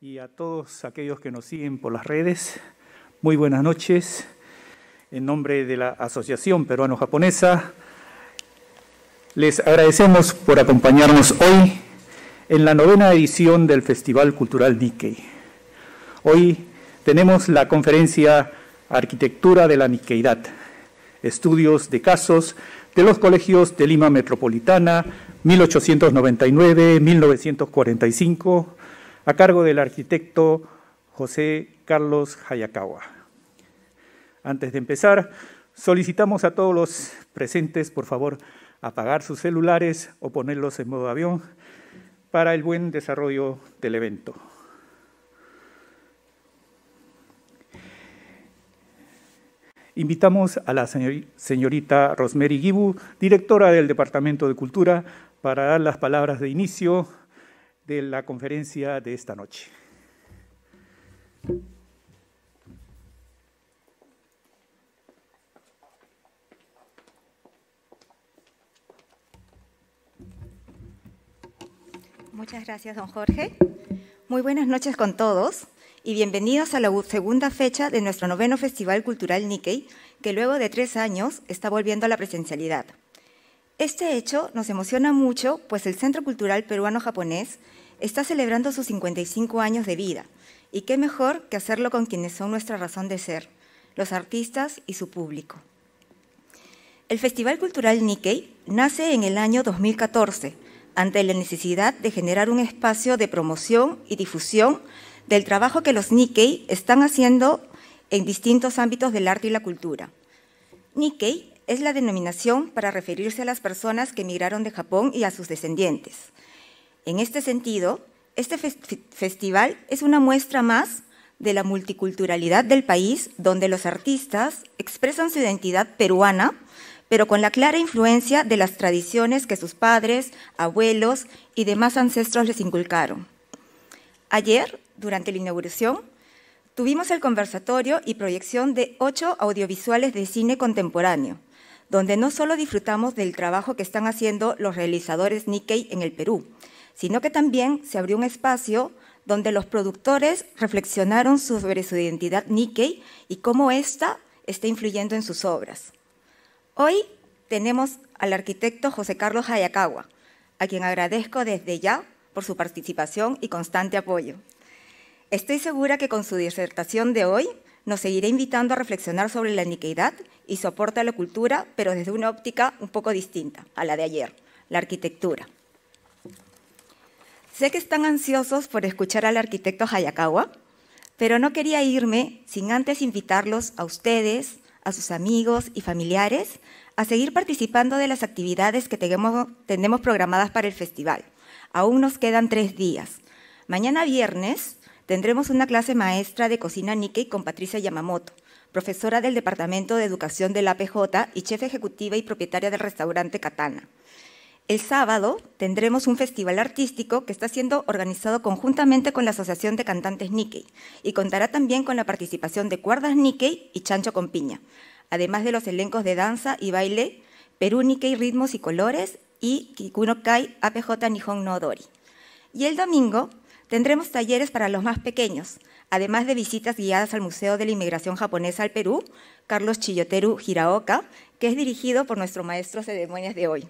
y a todos aquellos que nos siguen por las redes, muy buenas noches. En nombre de la Asociación Peruano-Japonesa, les agradecemos por acompañarnos hoy en la novena edición del Festival Cultural Nikkei. Hoy tenemos la conferencia Arquitectura de la Nikkeidad, estudios de casos de los colegios de Lima Metropolitana 1899-1945, a cargo del arquitecto José Carlos Hayakawa. Antes de empezar, solicitamos a todos los presentes, por favor, apagar sus celulares o ponerlos en modo avión para el buen desarrollo del evento. Invitamos a la señorita Rosemary Gibu, directora del Departamento de Cultura, para dar las palabras de inicio de la conferencia de esta noche. Muchas gracias, don Jorge. Muy buenas noches con todos y bienvenidos a la segunda fecha de nuestro noveno Festival Cultural Nikkei, que luego de tres años está volviendo a la presencialidad. Este hecho nos emociona mucho, pues el Centro Cultural Peruano-Japonés está celebrando sus 55 años de vida, y qué mejor que hacerlo con quienes son nuestra razón de ser, los artistas y su público. El Festival Cultural Nikkei nace en el año 2014, ante la necesidad de generar un espacio de promoción y difusión del trabajo que los Nikkei están haciendo en distintos ámbitos del arte y la cultura. Nikkei es la denominación para referirse a las personas que emigraron de Japón y a sus descendientes. En este sentido, este festival es una muestra más de la multiculturalidad del país, donde los artistas expresan su identidad peruana, pero con la clara influencia de las tradiciones que sus padres, abuelos y demás ancestros les inculcaron. Ayer, durante la inauguración, tuvimos el conversatorio y proyección de ocho audiovisuales de cine contemporáneo, donde no solo disfrutamos del trabajo que están haciendo los realizadores Nikkei en el Perú, sino que también se abrió un espacio donde los productores reflexionaron sobre su identidad Nikkei y cómo ésta está influyendo en sus obras. Hoy tenemos al arquitecto José Carlos Hayakawa, a quien agradezco desde ya por su participación y constante apoyo. Estoy segura que con su disertación de hoy nos seguirá invitando a reflexionar sobre la niqueidad y su aporte a la cultura, pero desde una óptica un poco distinta a la de ayer, la arquitectura. Sé que están ansiosos por escuchar al arquitecto Hayakawa, pero no quería irme sin antes invitarlos a ustedes, a sus amigos y familiares a seguir participando de las actividades que tenemos programadas para el festival. Aún nos quedan tres días. Mañana viernes tendremos una clase maestra de cocina Nikkei con Patricia Yamamoto, profesora del Departamento de Educación de la PJ y chef ejecutiva y propietaria del restaurante Katana. El sábado tendremos un festival artístico que está siendo organizado conjuntamente con la Asociación de Cantantes Nikkei y contará también con la participación de Cuerdas Nikkei y Chancho con Piña, además de los elencos de danza y baile Perú Nikkei Ritmos y Colores y Kikunokai APJ Nihon no Dori. Y el domingo tendremos talleres para los más pequeños, además de visitas guiadas al Museo de la Inmigración Japonesa al Perú, Carlos Chiyoteru Hiraoka, que es dirigido por nuestro maestro ceremonias de hoy,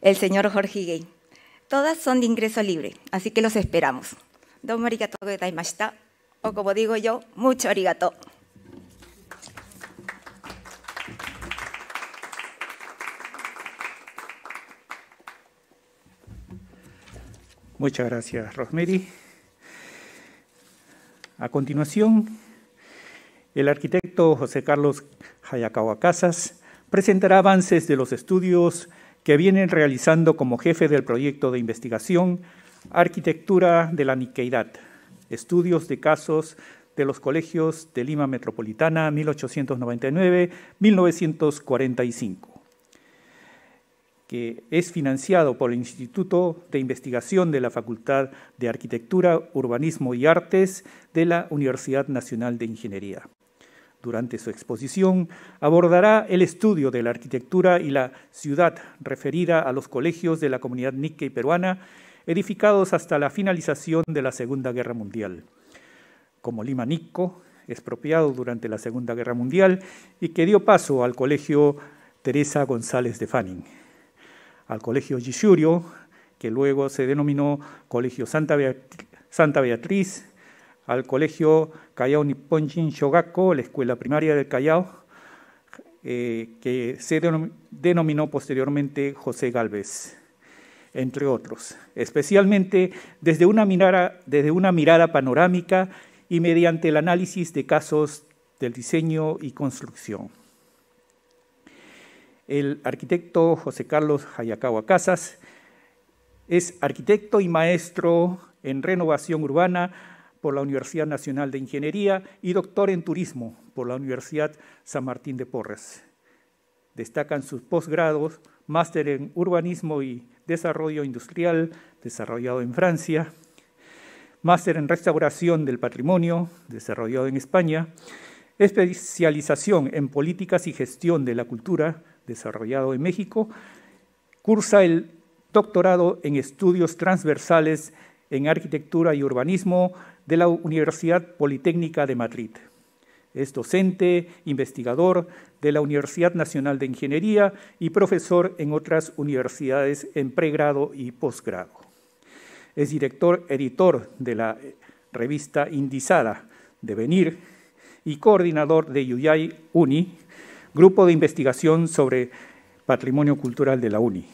el señor Jorge Gay. Todas son de ingreso libre, así que los esperamos. Domo de o como digo yo, mucho arigato. Muchas gracias, Rosemary. A continuación, el arquitecto José Carlos Hayakawa Casas presentará avances de los estudios que vienen realizando como jefe del proyecto de investigación Arquitectura de la Niqueidad, estudios de casos de los colegios de Lima Metropolitana 1899-1945 que es financiado por el Instituto de Investigación de la Facultad de Arquitectura, Urbanismo y Artes de la Universidad Nacional de Ingeniería. Durante su exposición abordará el estudio de la arquitectura y la ciudad referida a los colegios de la comunidad y peruana edificados hasta la finalización de la Segunda Guerra Mundial. Como Lima Nico expropiado durante la Segunda Guerra Mundial y que dio paso al Colegio Teresa González de Fanning al Colegio Gisurio que luego se denominó Colegio Santa, Beatriz, al Colegio Callao Nipponjin Shogako, la escuela primaria del Callao, eh, que se denominó posteriormente José Galvez, entre otros, especialmente desde una, mirada, desde una mirada panorámica y mediante el análisis de casos del diseño y construcción. El arquitecto José Carlos Hayakawa Casas es arquitecto y maestro en renovación urbana por la Universidad Nacional de Ingeniería y doctor en turismo por la Universidad San Martín de Porres. Destacan sus posgrados, máster en urbanismo y desarrollo industrial, desarrollado en Francia, máster en restauración del patrimonio, desarrollado en España, especialización en políticas y gestión de la cultura, desarrollado en México, cursa el doctorado en estudios transversales en arquitectura y urbanismo de la Universidad Politécnica de Madrid. Es docente, investigador de la Universidad Nacional de Ingeniería y profesor en otras universidades en pregrado y posgrado. Es director editor de la eh, revista Indizada, Venir y coordinador de Yuyay Uni, Grupo de Investigación sobre Patrimonio Cultural de la UNI,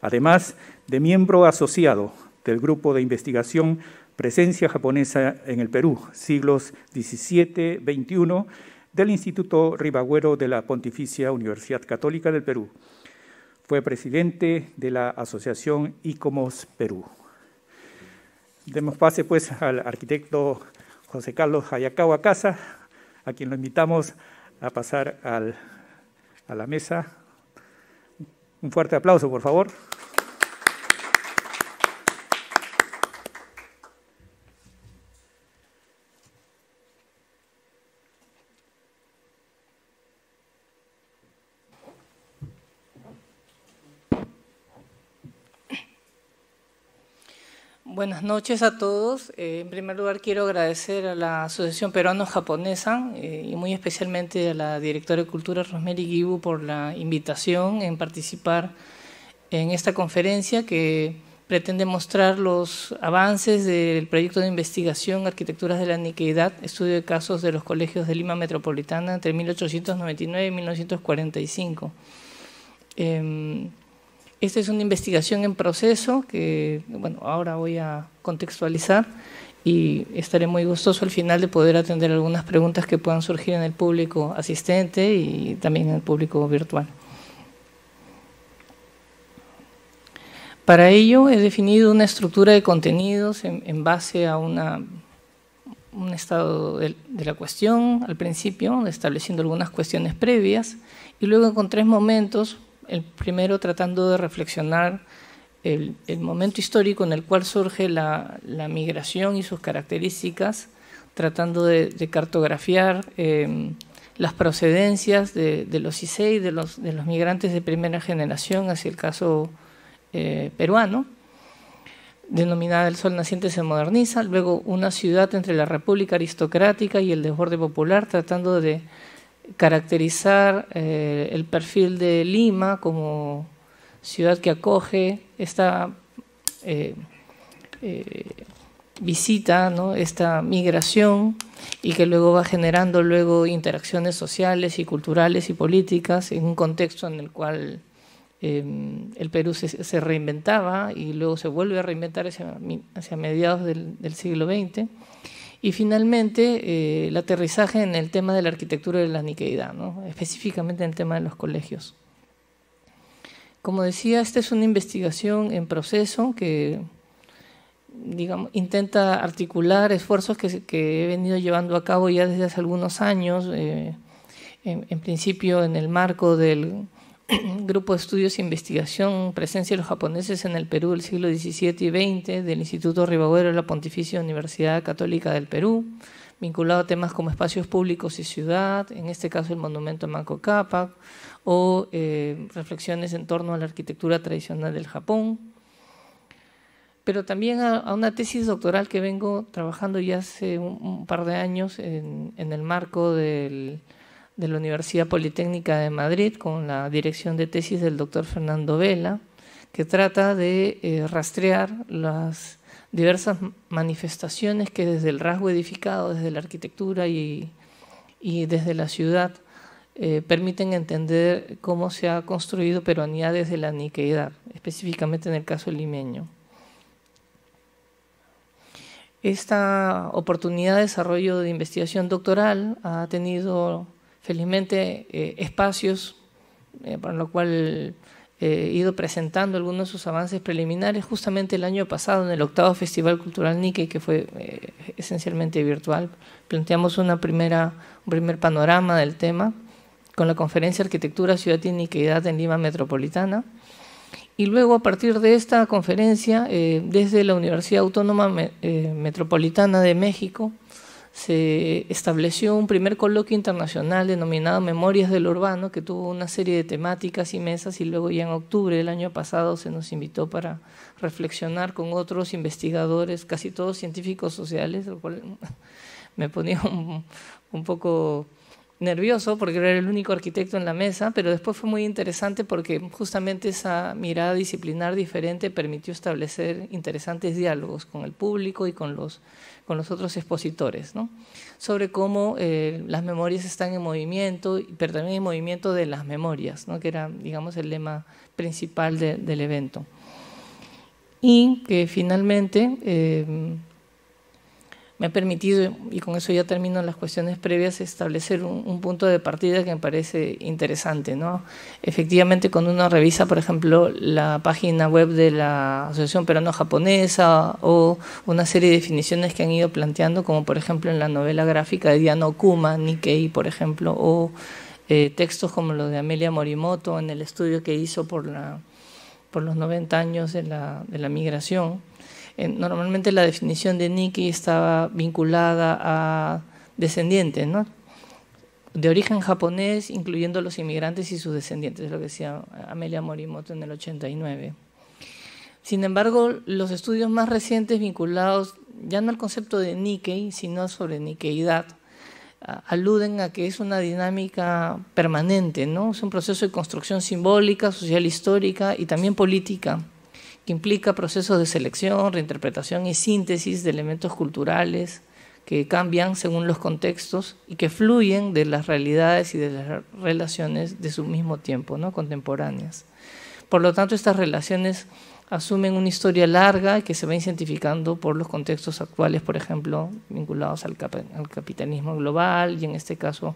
además de miembro asociado del Grupo de Investigación Presencia Japonesa en el Perú, siglos xvii 21 del Instituto Ribagüero de la Pontificia Universidad Católica del Perú. Fue presidente de la Asociación ICOMOS Perú. Demos pase pues al arquitecto José Carlos Hayakawa Casa, a quien lo invitamos a pasar al a la mesa. Un fuerte aplauso, por favor. Buenas noches a todos. Eh, en primer lugar, quiero agradecer a la Asociación Peruano-Japonesa eh, y muy especialmente a la directora de Cultura, Rosemary Gibu, por la invitación en participar en esta conferencia que pretende mostrar los avances del proyecto de investigación Arquitecturas de la niquidad, estudio de casos de los colegios de Lima Metropolitana entre 1899 y 1945. Esta es una investigación en proceso que, bueno, ahora voy a contextualizar y estaré muy gustoso al final de poder atender algunas preguntas que puedan surgir en el público asistente y también en el público virtual. Para ello he definido una estructura de contenidos en, base a una, un estado de, la cuestión al principio, estableciendo algunas cuestiones previas, y luego con tres momentos el primero tratando de reflexionar el, momento histórico en el cual surge la, migración y sus características, tratando de, cartografiar em, las procedencias de, los ISEI, de los, de los migrantes de primera generación, hacia el caso eh, peruano denominada El Sol Naciente se moderniza, luego una ciudad entre la República Aristocrática y el desborde popular, tratando de caracterizar eh, el perfil de Lima como ciudad que acoge esta eh, eh, visita, esta migración y que luego va generando luego interacciones sociales y culturales y políticas en un contexto en el cual em, el Perú se, reinventaba y luego se vuelve a reinventar hacia, mediados del siglo XX y finalmente, eh, el aterrizaje en el tema de la arquitectura de la niqueidad, específicamente en el tema de los colegios. Como decía, esta es una investigación en proceso que digamos, intenta articular esfuerzos que, he venido llevando a cabo ya desde hace algunos años, eh, en principio en el marco del Grupo de Estudios e Investigación, Presencia de los Japoneses en el Perú del siglo XVII y XX, del Instituto Ribagüero de la Pontificia Universidad Católica del Perú, vinculado a temas como espacios públicos y ciudad, en este caso el monumento Manco Cápac, o eh, reflexiones en torno a la arquitectura tradicional del Japón, pero también a, una tesis doctoral que vengo trabajando ya hace un, par de años en el marco del de la Universidad Politécnica de Madrid con la dirección de tesis del doctor Fernando Vela, que trata de eh, rastrear las diversas manifestaciones que desde el rasgo edificado, desde la arquitectura y, desde la ciudad eh, permiten entender cómo se ha construido peruanía desde la niqueidad, específicamente en el caso limeño. Esta oportunidad de desarrollo de investigación doctoral ha tenido felizmente, eh, espacios, eh, por para lo cual eh, he ido presentando algunos de sus avances preliminares justamente el año pasado en el octavo Festival Cultural Nike que fue esencialmente virtual. Planteamos una primera, un primer panorama del tema con la conferencia Arquitectura, Ciudad y Niqueidad en Lima Metropolitana. Y luego, a partir de esta conferencia, desde la Universidad Autónoma Metropolitana de México, se estableció un primer coloquio internacional denominado Memorias del Urbano, que tuvo una serie de temáticas y mesas, y luego ya en octubre del año pasado se nos invitó para reflexionar con otros investigadores, casi todos científicos sociales, lo cual me ponía un, un poco nervioso porque era el único arquitecto en la mesa, pero después fue muy interesante porque justamente esa mirada disciplinar diferente permitió establecer interesantes diálogos con el público y con los con los otros expositores, sobre cómo eh, las memorias están en movimiento, pero también en movimiento de las memorias, ¿no? que era, digamos, el lema principal del evento. Y que finalmente eh, me ha permitido, y con eso ya termino las cuestiones previas, establecer un, punto de partida que me parece interesante. ¿no? Efectivamente, cuando uno revisa, por ejemplo, la página web de la Asociación Peruano-Japonesa o una serie de definiciones que han ido planteando, como por ejemplo en la novela gráfica de Diana Kuma, Nikkei, por ejemplo, o eh, textos como los de Amelia Morimoto en el estudio que hizo por, la, por los 90 años de la, de la migración, normalmente la definición de Nikkei estaba vinculada a descendientes, De origen japonés, incluyendo los inmigrantes y sus descendientes, lo que decía Amelia Morimoto en el 89. Sin embargo, los estudios más recientes vinculados ya no al concepto de Nikkei, sino sobre Nikkeidad, aluden a que es una dinámica permanente, ¿no? Es un proceso de construcción simbólica, social histórica y también política que implica procesos de selección, reinterpretación y síntesis de elementos culturales que cambian según los contextos y que fluyen de las realidades y de las relaciones de su mismo tiempo, ¿no? contemporáneas. Por lo tanto, estas relaciones asumen una historia larga que se va identificando por los contextos actuales, por ejemplo, vinculados al capitalismo global y en este caso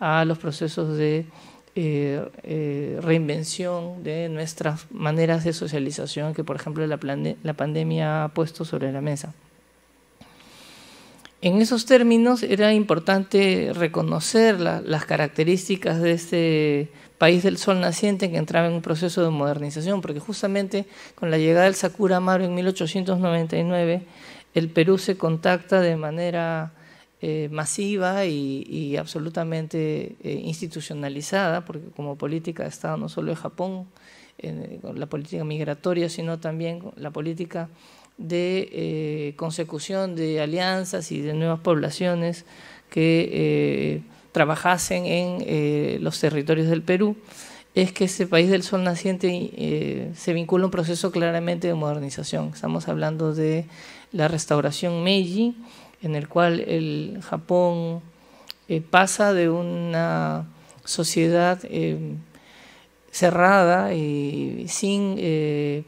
a los procesos de eh, eh, reinvención de nuestras maneras de socialización que, por ejemplo, la, pandemia ha puesto sobre la mesa. En esos términos era importante reconocer las características de este país del sol naciente que entraba en un proceso de modernización, porque justamente con la llegada del Sakura Amaro en 1899, el Perú se contacta de manera eh, masiva y, absolutamente eh, institucionalizada, porque como política de Estado no solo de Japón, eh, la política migratoria, sino también la política de consecución de alianzas y de nuevas poblaciones que trabajasen en los territorios del Perú, es que ese país del sol naciente se vincula a un proceso claramente de modernización. Estamos hablando de la restauración Meiji, en el cual el Japón eh, pasa de una sociedad eh, cerrada y sin eh,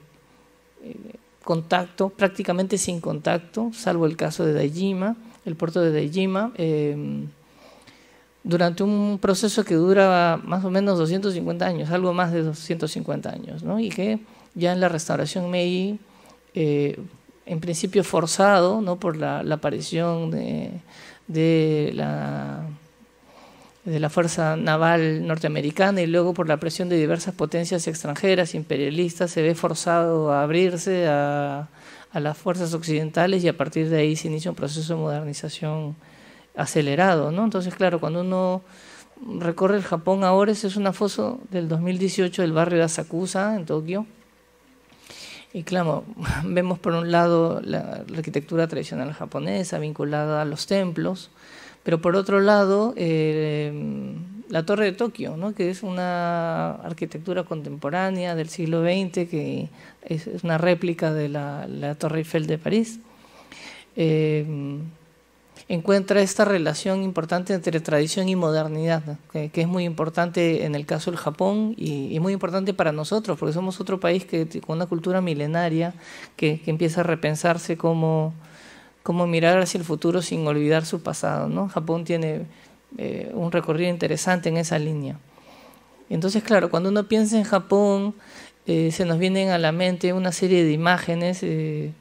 contacto, prácticamente sin contacto, salvo el caso de Daijima, el puerto de Daijima, durante un proceso que dura más o menos 250 años, algo más de 250 años, y que ya en la restauración Meiji en principio forzado ¿no? por la, aparición de, la, de la Fuerza Naval norteamericana y luego por la presión de diversas potencias extranjeras, imperialistas, se ve forzado a abrirse a, las fuerzas occidentales y a partir de ahí se inicia un proceso de modernización acelerado. ¿no? Entonces, claro, cuando uno recorre el Japón ahora, ese es una foso del 2018 del barrio de Asakusa en Tokio y claro, vemos por un lado la, arquitectura tradicional japonesa vinculada a los templos, pero por otro lado eh, la Torre de Tokio, que es una arquitectura contemporánea del siglo XX, que es, una réplica de la, Torre Eiffel de París. Eh, encuentra esta relación importante entre tradición y modernidad, que, es muy importante en el caso del Japón y, muy importante para nosotros, porque somos otro país que, con una cultura milenaria que, empieza a repensarse cómo, mirar hacia el futuro sin olvidar su pasado. ¿no? Japón tiene eh, un recorrido interesante en esa línea. Entonces, claro, cuando uno piensa en Japón, eh, se nos vienen a la mente una serie de imágenes. Eh,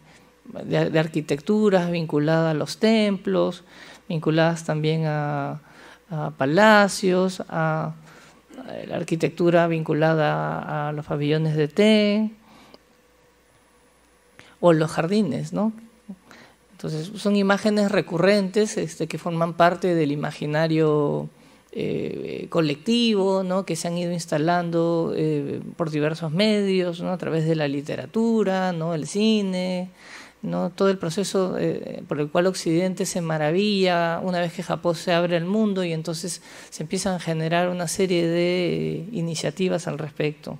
de, arquitecturas vinculadas a los templos, vinculadas también a, palacios, a, la arquitectura vinculada a, los pabellones de té o los jardines, Entonces son imágenes recurrentes este, que forman parte del imaginario eh, colectivo, ¿no? que se han ido instalando eh, por diversos medios, a través de la literatura, el cine, todo el proceso eh, por el cual Occidente se maravilla una vez que Japón se abre al mundo y entonces se empiezan a generar una serie de eh, iniciativas al respecto,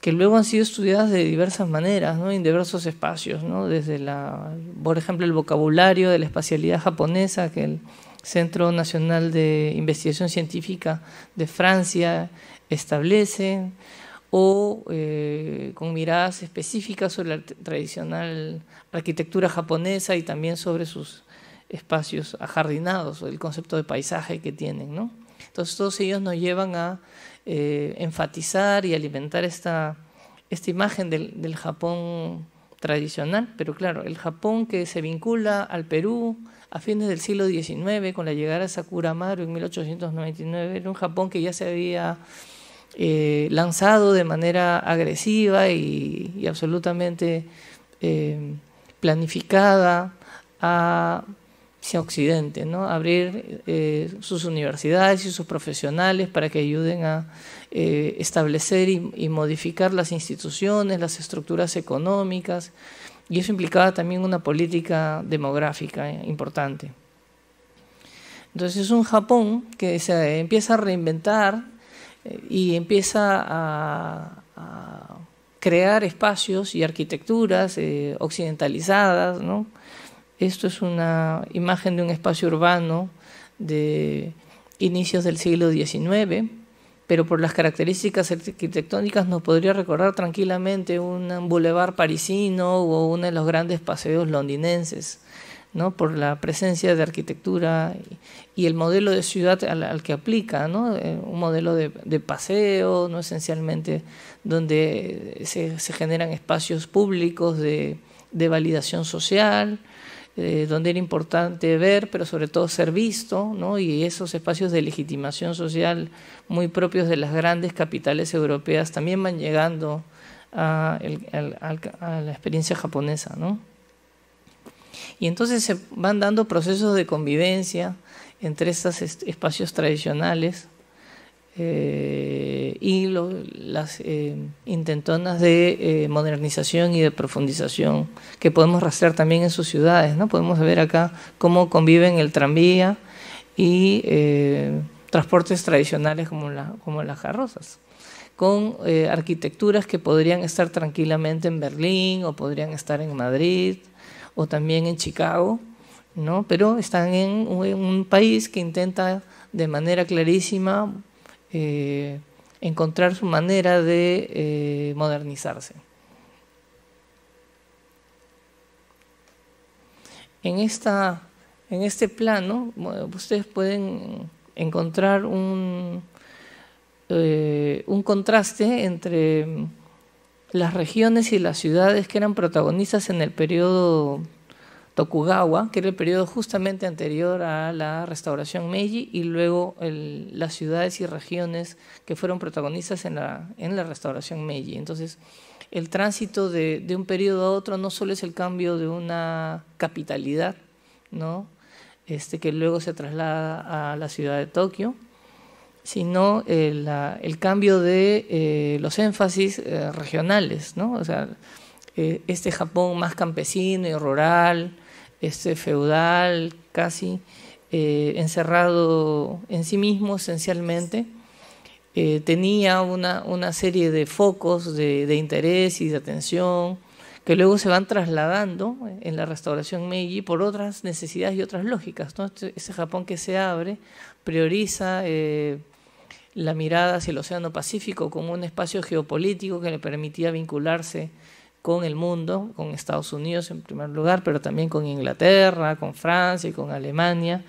que luego han sido estudiadas de diversas maneras, ¿no? en diversos espacios, desde, la, por ejemplo, el vocabulario de la espacialidad japonesa, que el Centro Nacional de Investigación Científica de Francia establece, o eh, con miradas específicas sobre la tradicional arquitectura japonesa y también sobre sus espacios ajardinados o el concepto de paisaje que tienen. ¿no? Entonces todos ellos nos llevan a eh, enfatizar y alimentar esta, esta imagen del, del Japón tradicional, pero claro, el Japón que se vincula al Perú a fines del siglo XIX con la llegada de Sakura Maru en 1899, era un Japón que ya se había eh, lanzado de manera agresiva y, absolutamente eh, planificada a, Occidente, ¿no? abrir eh, sus universidades y sus profesionales para que ayuden a establecer y, y modificar las instituciones, las estructuras económicas, y eso implicaba también una política demográfica importante. Entonces es un Japón que se empieza a reinventar y empieza a, crear espacios y arquitecturas eh, occidentalizadas. Esto es una imagen de un espacio urbano de inicios del siglo XIX, pero por las características arquitectónicas nos podría recordar tranquilamente un boulevard parisino o uno de los grandes paseos londinenses por la presencia de arquitectura y, el modelo de ciudad al, que aplica, eh, un modelo de, paseo, no esencialmente donde se, generan espacios públicos de, validación social, eh, donde era importante ver, pero sobre todo ser visto, y esos espacios de legitimación social muy propios de las grandes capitales europeas también van llegando a, la experiencia japonesa. Y entonces se van dando procesos de convivencia entre estos espacios tradicionales eh, y las eh, intentonas de eh, modernización y de profundización que podemos rastrear también en sus ciudades. Podemos ver acá cómo conviven el tranvía y transportes tradicionales como, como las carrozas con arquitecturas que podrían estar tranquilamente en Berlín o podrían estar en Madrid, o también en Chicago, ¿no? pero están en un, país que intenta de manera clarísima eh, encontrar su manera de eh, modernizarse. En, esta, en este plano, ustedes pueden encontrar un, eh, un contraste entre las regiones y las ciudades que eran protagonistas en el periodo Tokugawa, que era el periodo justamente anterior a la restauración Meiji, y luego las ciudades y regiones que fueron protagonistas en la, en la restauración Meiji. Entonces, el tránsito de, de, un periodo a otro no solo es el cambio de una capitalidad, ¿no? este, que luego se traslada a la ciudad de Tokio, sino eh, el, cambio de eh, los énfasis eh, regionales, sea, este Japón más campesino y rural, este feudal casi, encerrado en sí mismo esencialmente, tenía una, serie de focos de, interés y de atención, que luego se van trasladando en la restauración Meiji por otras necesidades y otras lógicas. ¿no? Este, ese Japón que se abre prioriza la mirada hacia el Océano Pacífico como un espacio geopolítico que le permitía vincularse con el mundo, con Estados Unidos en primer lugar, pero también con Inglaterra, con Francia y con Alemania.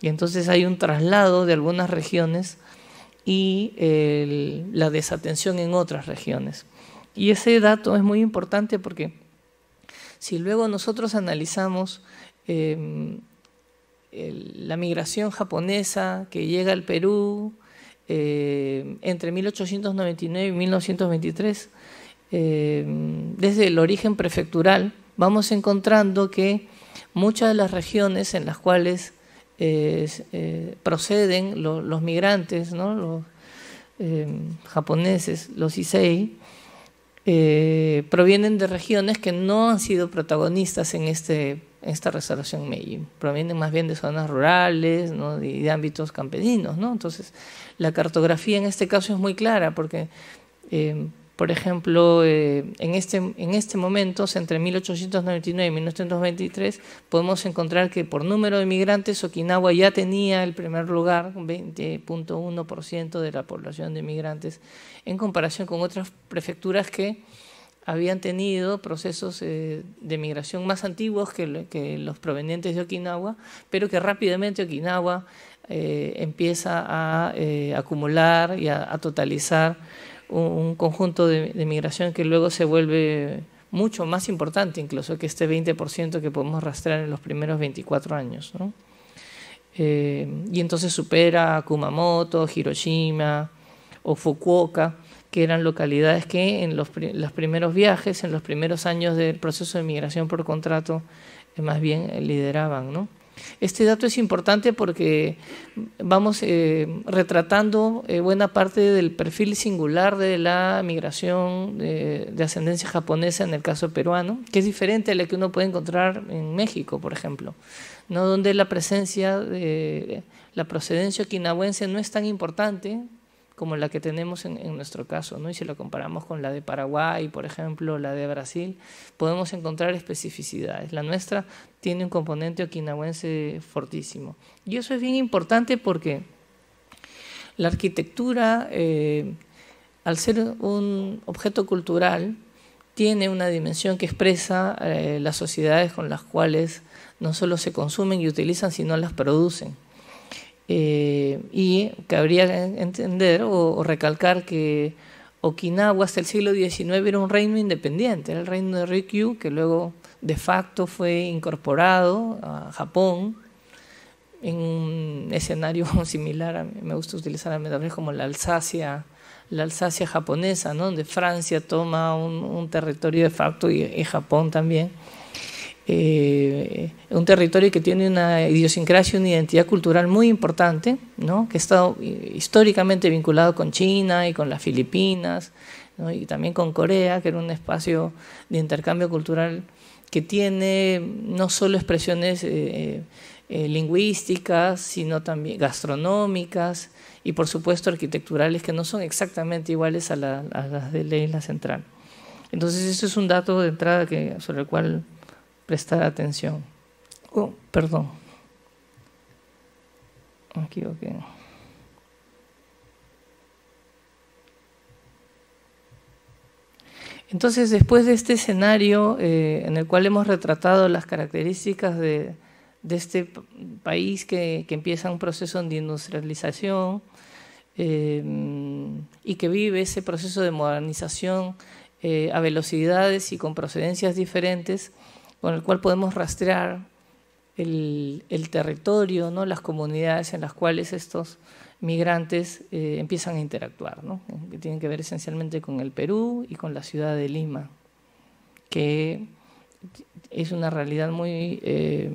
Y entonces hay un traslado de algunas regiones y la desatención en otras regiones. Y ese dato es muy importante porque si luego nosotros analizamos eh, la migración japonesa que llega al Perú, eh, entre 1899 y 1923, eh, desde el origen prefectural, vamos encontrando que muchas de las regiones en las cuales eh, proceden los migrantes, los japoneses, los Issei, provienen de regiones que no han sido protagonistas en este esta restauración Meiji. Provienen más bien de zonas rurales y de ámbitos campesinos. Entonces, la cartografía en este caso es muy clara porque, eh, por ejemplo, eh, en, este, en este momento, entre 1899 y 1923, podemos encontrar que por número de migrantes, Okinawa ya tenía el primer lugar, 20.1% de la población de migrantes, en comparación con otras prefecturas que habían tenido procesos eh, de migración más antiguos que, los provenientes de Okinawa, pero que rápidamente Okinawa eh, empieza a eh, acumular y a, totalizar un, conjunto de, migración que luego se vuelve mucho más importante incluso que este 20% que podemos rastrear en los primeros 24 años. y entonces supera Kumamoto, Hiroshima o Fukuoka que eran localidades que en los, los primeros viajes, en los primeros años del proceso de migración por contrato, eh, más bien eh, lideraban. ¿no? Este dato es importante porque vamos eh, retratando buena parte del perfil singular de la migración de ascendencia japonesa en el caso peruano, que es diferente a la que uno puede encontrar en México, por ejemplo, ¿no? donde la presencia de la procedencia okinawense no es tan importante como la que tenemos en, nuestro caso, ¿no? y si lo comparamos con la de Paraguay, por ejemplo, la de Brasil, podemos encontrar especificidades. La nuestra tiene un componente okinawense fortísimo. Y eso es bien importante porque la arquitectura, eh, al ser un objeto cultural, tiene una dimensión que expresa eh, las sociedades con las cuales no solo se consumen y utilizan, sino las producen. Eh, y cabría entender o, recalcar que Okinawa hasta el siglo XIX era un reino independiente, era el reino de Ryukyu, que luego de facto fue incorporado a Japón en un escenario similar, me gusta utilizar la metáfora como la Alsacia, la Alsacia japonesa, donde Francia toma un, territorio de facto y Japón también eh, un territorio que tiene una idiosincrasia, una identidad cultural muy importante, ¿no? que estado históricamente vinculado con China y con las Filipinas, y también con Corea, que era un espacio de intercambio cultural que tiene no solo expresiones eh, eh, lingüísticas, sino también gastronómicas y por supuesto arquitecturales que no son exactamente iguales a, las de la isla central. Entonces, eso es un dato de entrada que, sobre el cual prestar atención. Oh, perdón. Entonces, después de este escenario eh, en el cual hemos retratado las características de, este país que, empieza un proceso de industrialización eh, y que vive ese proceso de modernización eh, a velocidades y con procedencias diferentes, con el cual podemos rastrear el, territorio, ¿no? las comunidades en las cuales estos migrantes eh, empiezan a interactuar, que tienen que ver esencialmente con el Perú y con la ciudad de Lima, que es una realidad muy eh,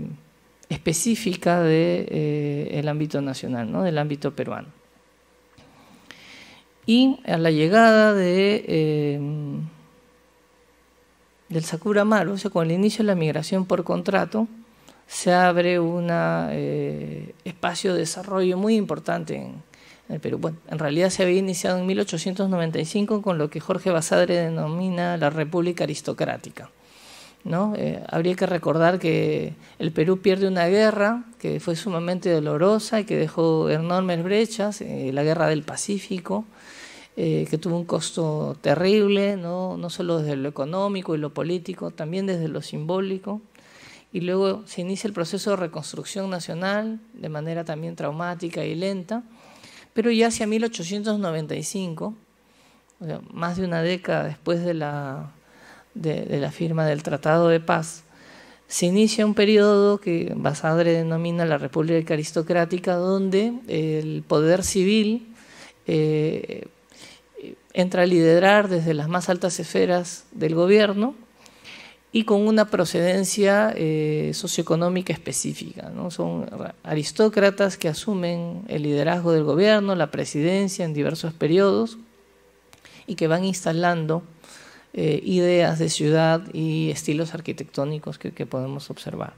específica del eh, ámbito nacional, del ámbito peruano. Y a la llegada de del Sakura Maru, o sea, con el inicio de la migración por contrato, se abre un eh, espacio de desarrollo muy importante en, el Perú. Bueno, en realidad se había iniciado en 1895 con lo que Jorge Basadre denomina la República Aristocrática. ¿no? Eh, habría que recordar que el Perú pierde una guerra que fue sumamente dolorosa y que dejó enormes brechas, eh, la guerra del Pacífico, eh, que tuvo un costo terrible, ¿no? no solo desde lo económico y lo político, también desde lo simbólico. Y luego se inicia el proceso de reconstrucción nacional de manera también traumática y lenta, pero ya hacia 1895, más de una década después de la, de, la firma del Tratado de Paz, se inicia un periodo que Basadre denomina la República Aristocrática, donde el poder civil eh, entra a liderar desde las más altas esferas del gobierno y con una procedencia eh, socioeconómica específica. ¿no? Son aristócratas que asumen el liderazgo del gobierno, la presidencia en diversos periodos y que van instalando eh, ideas de ciudad y estilos arquitectónicos que podemos observar.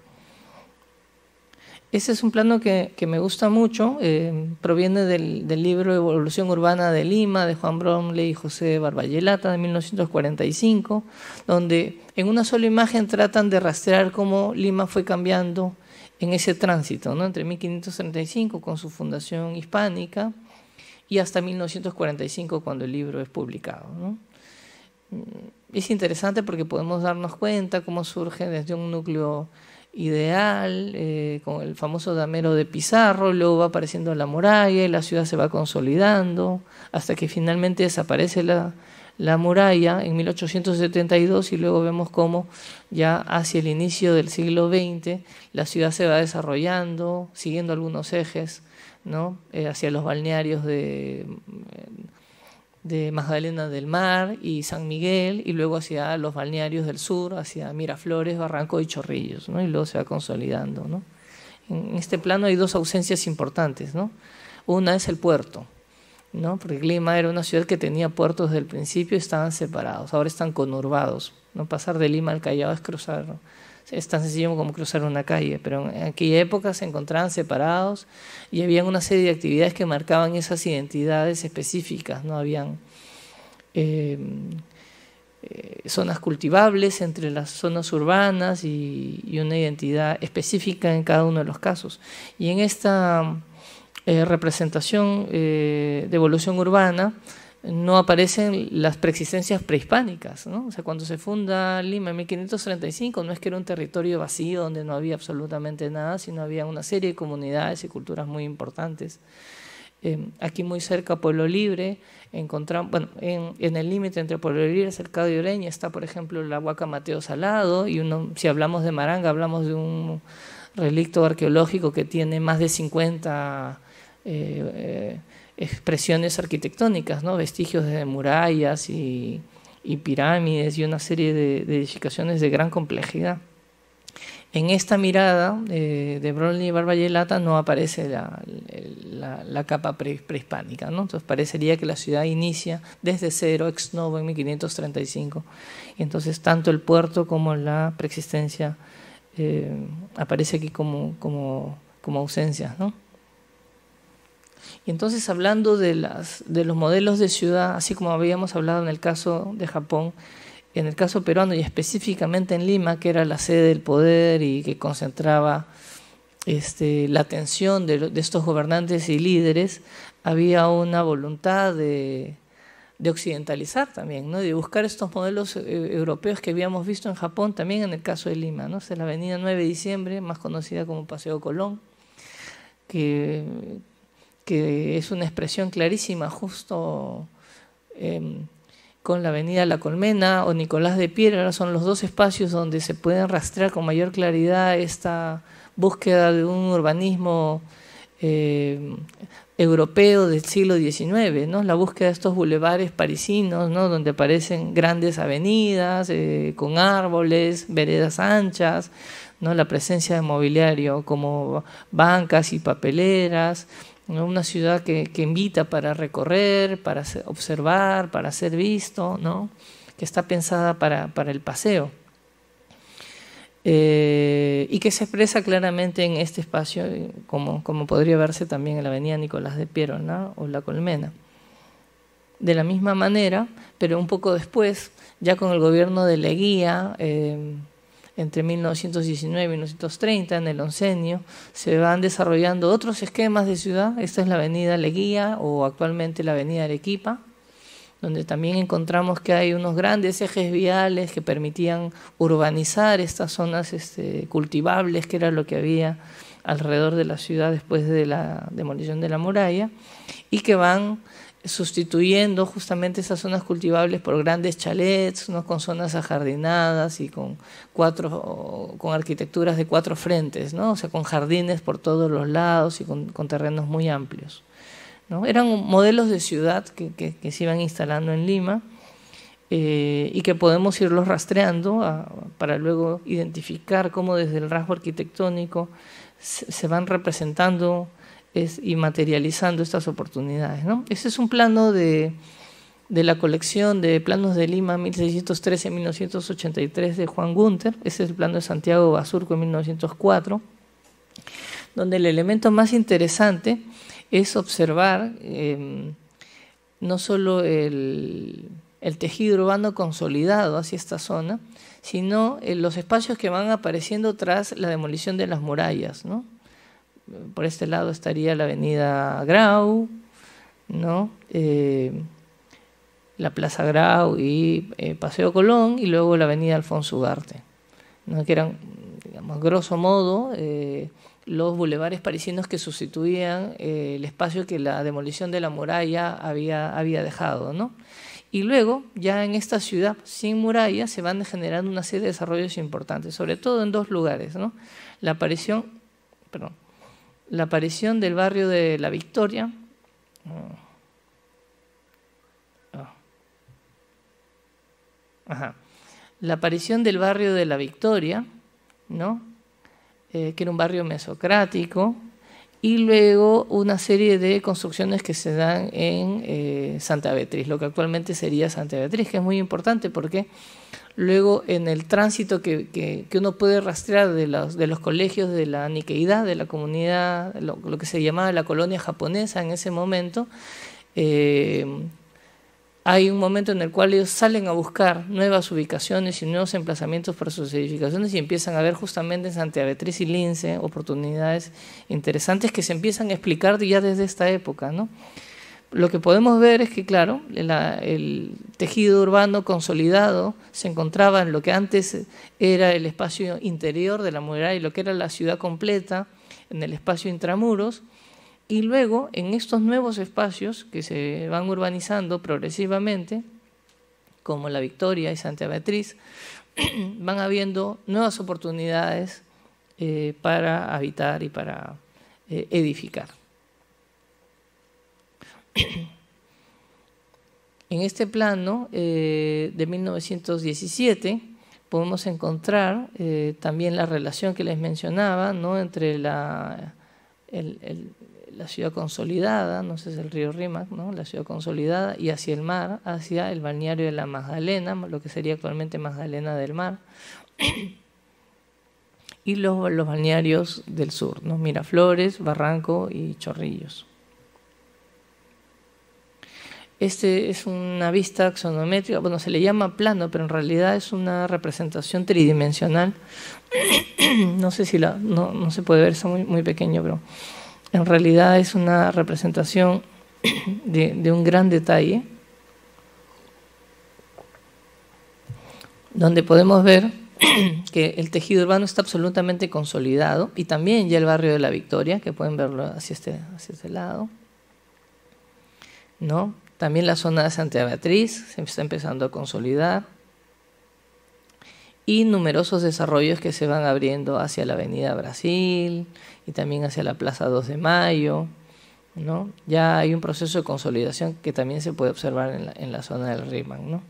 Ese es un plano que, me gusta mucho, eh, proviene del, libro Evolución Urbana de Lima de Juan Bromley y José Barbayelata de 1945, donde en una sola imagen tratan de rastrear cómo Lima fue cambiando en ese tránsito, ¿no? entre 1535 con su fundación hispánica y hasta 1945 cuando el libro es publicado. Es interesante porque podemos darnos cuenta cómo surge desde un núcleo ideal, eh, con el famoso damero de Pizarro, luego va apareciendo la muralla y la ciudad se va consolidando, hasta que finalmente desaparece la, muralla en 1872 y luego vemos cómo ya hacia el inicio del siglo XX la ciudad se va desarrollando, siguiendo algunos ejes, ¿no? Eh, hacia los balnearios de, de Magdalena del Mar y San Miguel, y luego hacia los balnearios del sur, hacia Miraflores, Barranco y Chorrillos, ¿no? y luego se va consolidando. En este plano hay dos ausencias importantes. ¿no? Una es el puerto, ¿no? porque Lima era una ciudad que tenía puertos desde el principio y estaban separados, ahora están conurbados. ¿no? Pasar de Lima al Callao es cruzar es tan sencillo como cruzar una calle, pero en aquella época se encontraban separados y había una serie de actividades que marcaban esas identidades específicas, no habían eh, eh, zonas cultivables entre las zonas urbanas y, una identidad específica en cada uno de los casos. Y en esta eh, representación de evolución urbana, no aparecen las preexistencias prehispánicas. ¿no? sea, cuando se funda Lima en 1535 no es que era un territorio vacío donde no había absolutamente nada, sino había una serie de comunidades y culturas muy importantes. Em, aquí muy cerca Pueblo Libre, encontramos, bueno, en, el límite entre Pueblo Libre, Cercado de Ureña está, por ejemplo, la Huaca Mateo Salado, y uno, si hablamos de Maranga, hablamos de un relicto arqueológico que tiene más de 50 expresiones arquitectónicas, ¿no? vestigios de murallas y, pirámides y una serie de, edificaciones de gran complejidad. En esta mirada de eh, de Broly y Barbayelata no aparece la, capa prehispánica, ¿no? entonces parecería que la ciudad inicia desde cero, ex novo, en 1535, y entonces tanto el puerto como la preexistencia eh, aparece aquí como, como, como ausencia. ¿no? Y entonces hablando de, las, de los modelos de ciudad, así como habíamos hablado en el caso de Japón, en el caso peruano y específicamente en Lima, que era la sede del poder y que concentraba este, la atención de, estos gobernantes y líderes, había una voluntad de, occidentalizar también, ¿no? de buscar estos modelos eh, europeos que habíamos visto en Japón, también en el caso de Lima, ¿no? Es la avenida 9 de diciembre, más conocida como Paseo Colón, que, que es una expresión clarísima justo em, con la avenida La Colmena o Nicolás de Piedra, son los dos espacios donde se pueden rastrear con mayor claridad esta búsqueda de un urbanismo em, europeo del siglo XIX, ¿no? la búsqueda de estos bulevares parisinos, ¿no? donde aparecen grandes avenidas eh, con árboles, veredas anchas, ¿no? la presencia de mobiliario como bancas y papeleras, una ciudad que, invita para recorrer, para observar, para ser visto, ¿no? que está pensada para, el paseo. Eh, y que se expresa claramente en este espacio, eh, como, podría verse también en la avenida Nicolás de Piero o La Colmena. De la misma manera, pero un poco después, ya con el gobierno de Leguía, eh, entre 1919 y 1930, en el oncenio, se van desarrollando otros esquemas de ciudad. Esta es la avenida Leguía o actualmente la avenida Arequipa, donde también encontramos que hay unos grandes ejes viales que permitían urbanizar estas zonas este, cultivables, que era lo que había alrededor de la ciudad después de la demolición de la muralla, y que van sustituyendo justamente esas zonas cultivables por grandes chalets, con zonas ajardinadas y con cuatro con arquitecturas de cuatro frentes, ¿no? O sea, con jardines por todos los lados y con, terrenos muy amplios. ¿no? Eran modelos de ciudad que, se iban instalando en Lima eh, y que podemos irlos rastreando ah, para luego identificar cómo desde el rasgo arquitectónico se van representando y materializando estas oportunidades. ¿no? Ese es un plano de, la colección de planos de Lima 1613-1983 de Juan Gunther, ese es el plano de Santiago Basurco en 1904, donde el elemento más interesante es observar em, no solo el, tejido urbano consolidado hacia esta zona, sino eh, los espacios que van apareciendo tras la demolición de las murallas, ¿no? por este lado estaría la avenida Grau, ¿no? Eh, la Plaza Grau y eh, Paseo Colón, y luego la avenida Alfonso Ugarte, que eran, digamos, grosso modo, eh, los bulevares parisinos que sustituían el espacio que la demolición de la muralla había, había dejado, Y luego, ya en esta ciudad sin muralla, se van generando una serie de desarrollos importantes, sobre todo en dos lugares, La aparición, perdón, la aparición del barrio de la Victoria. Ah. Ah. La aparición del barrio de la Victoria, ¿no? Eh, que era un barrio mesocrático, y luego una serie de construcciones que se dan en eh, Santa Beatriz, lo que actualmente sería Santa Beatriz, que es muy importante porque luego en el tránsito que, uno puede rastrear de los, colegios de la niqueidad, de la comunidad, lo, que se llamaba la colonia japonesa en ese momento, eh, hay un momento en el cual ellos salen a buscar nuevas ubicaciones y nuevos emplazamientos para sus edificaciones y empiezan a ver justamente en Santa Beatriz y Lince oportunidades interesantes que se empiezan a explicar ya desde esta época, ¿no? lo que podemos ver es que, claro, el tejido urbano consolidado se encontraba en lo que antes era el espacio interior de la muralla y lo que era la ciudad completa, en el espacio intramuros, y luego en estos nuevos espacios que se van urbanizando progresivamente, como La Victoria y Santa Beatriz, van habiendo nuevas oportunidades eh, para habitar y para eh, edificar. En este plano eh, de 1917 podemos encontrar eh, también la relación que les mencionaba entre la, ciudad consolidada, no sé, si es el río Rímac, ¿no? la ciudad consolidada, y hacia el mar, hacia el balneario de la Magdalena, lo que sería actualmente Magdalena del Mar, y los, balnearios del sur, Miraflores, Barranco y Chorrillos. Este es una vista axonométrica, bueno, se le llama plano, pero en realidad es una representación tridimensional. no sé si la, no, se puede ver, está muy, muy pequeño, pero en realidad es una representación de, un gran detalle, donde podemos ver que el tejido urbano está absolutamente consolidado y también ya el barrio de la Victoria, que pueden verlo hacia este, hacia este lado, ¿no? También la zona de Santa Beatriz se está empezando a consolidar y numerosos desarrollos que se van abriendo hacia la Avenida Brasil y también hacia la Plaza 2 de Mayo. Ya hay un proceso de consolidación que también se puede observar en la, zona del Riemann. ¿no?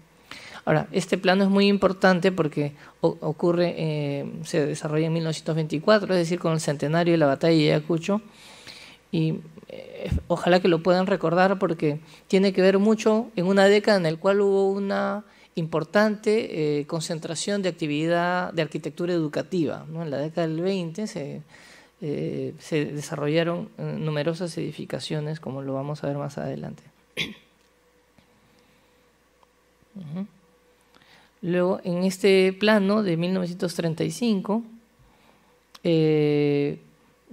Ahora, este plano es muy importante porque ocurre, eh, se desarrolla en 1924, es decir, con el centenario de la batalla de Ayacucho, y eh, ojalá que lo puedan recordar porque tiene que ver mucho en una década en la cual hubo una importante eh, concentración de actividad de arquitectura educativa. En la década del 20 eh, se, desarrollaron numerosas edificaciones, como lo vamos a ver más adelante. Luego, en este plano de 1935,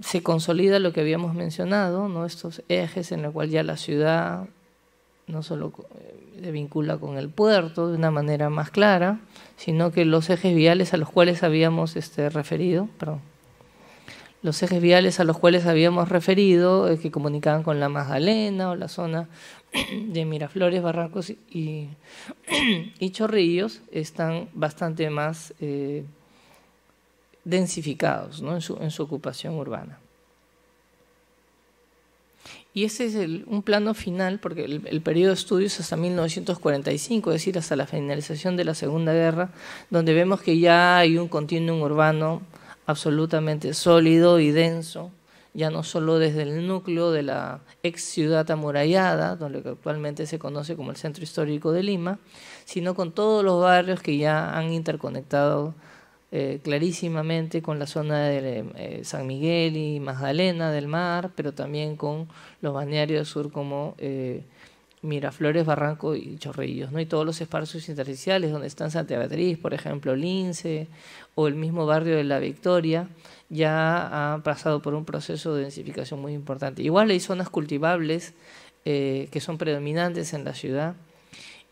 se consolida lo que habíamos mencionado, estos ejes en los cuales ya la ciudad no solo eh, se vincula con el puerto de una manera más clara, sino que los ejes viales a los cuales habíamos este, referido, perdón, los ejes viales a los cuales habíamos referido, eh, que comunicaban con la Magdalena o la zona de Miraflores, Barrancos y, Chorrillos, están bastante más... Eh, densificados ¿no? en, su, ocupación urbana. Y ese es un plano final, porque el, periodo de estudios hasta 1945, es decir, hasta la finalización de la Segunda Guerra, donde vemos que ya hay un continuum urbano absolutamente sólido y denso, ya no solo desde el núcleo de la ex ciudad amurallada, donde actualmente se conoce como el centro histórico de Lima, sino con todos los barrios que ya han interconectado eh, clarísimamente con la zona de eh, eh, San Miguel y Magdalena del Mar, pero también con los balnearios del sur como Miraflores, Barranco y Chorrillos, ¿no? y todos los espacios intersticiales donde están Santa Beatriz, por ejemplo, Lince o el mismo barrio de La Victoria, ya han pasado por un proceso de densificación muy importante. Igual hay zonas cultivables que son predominantes en la ciudad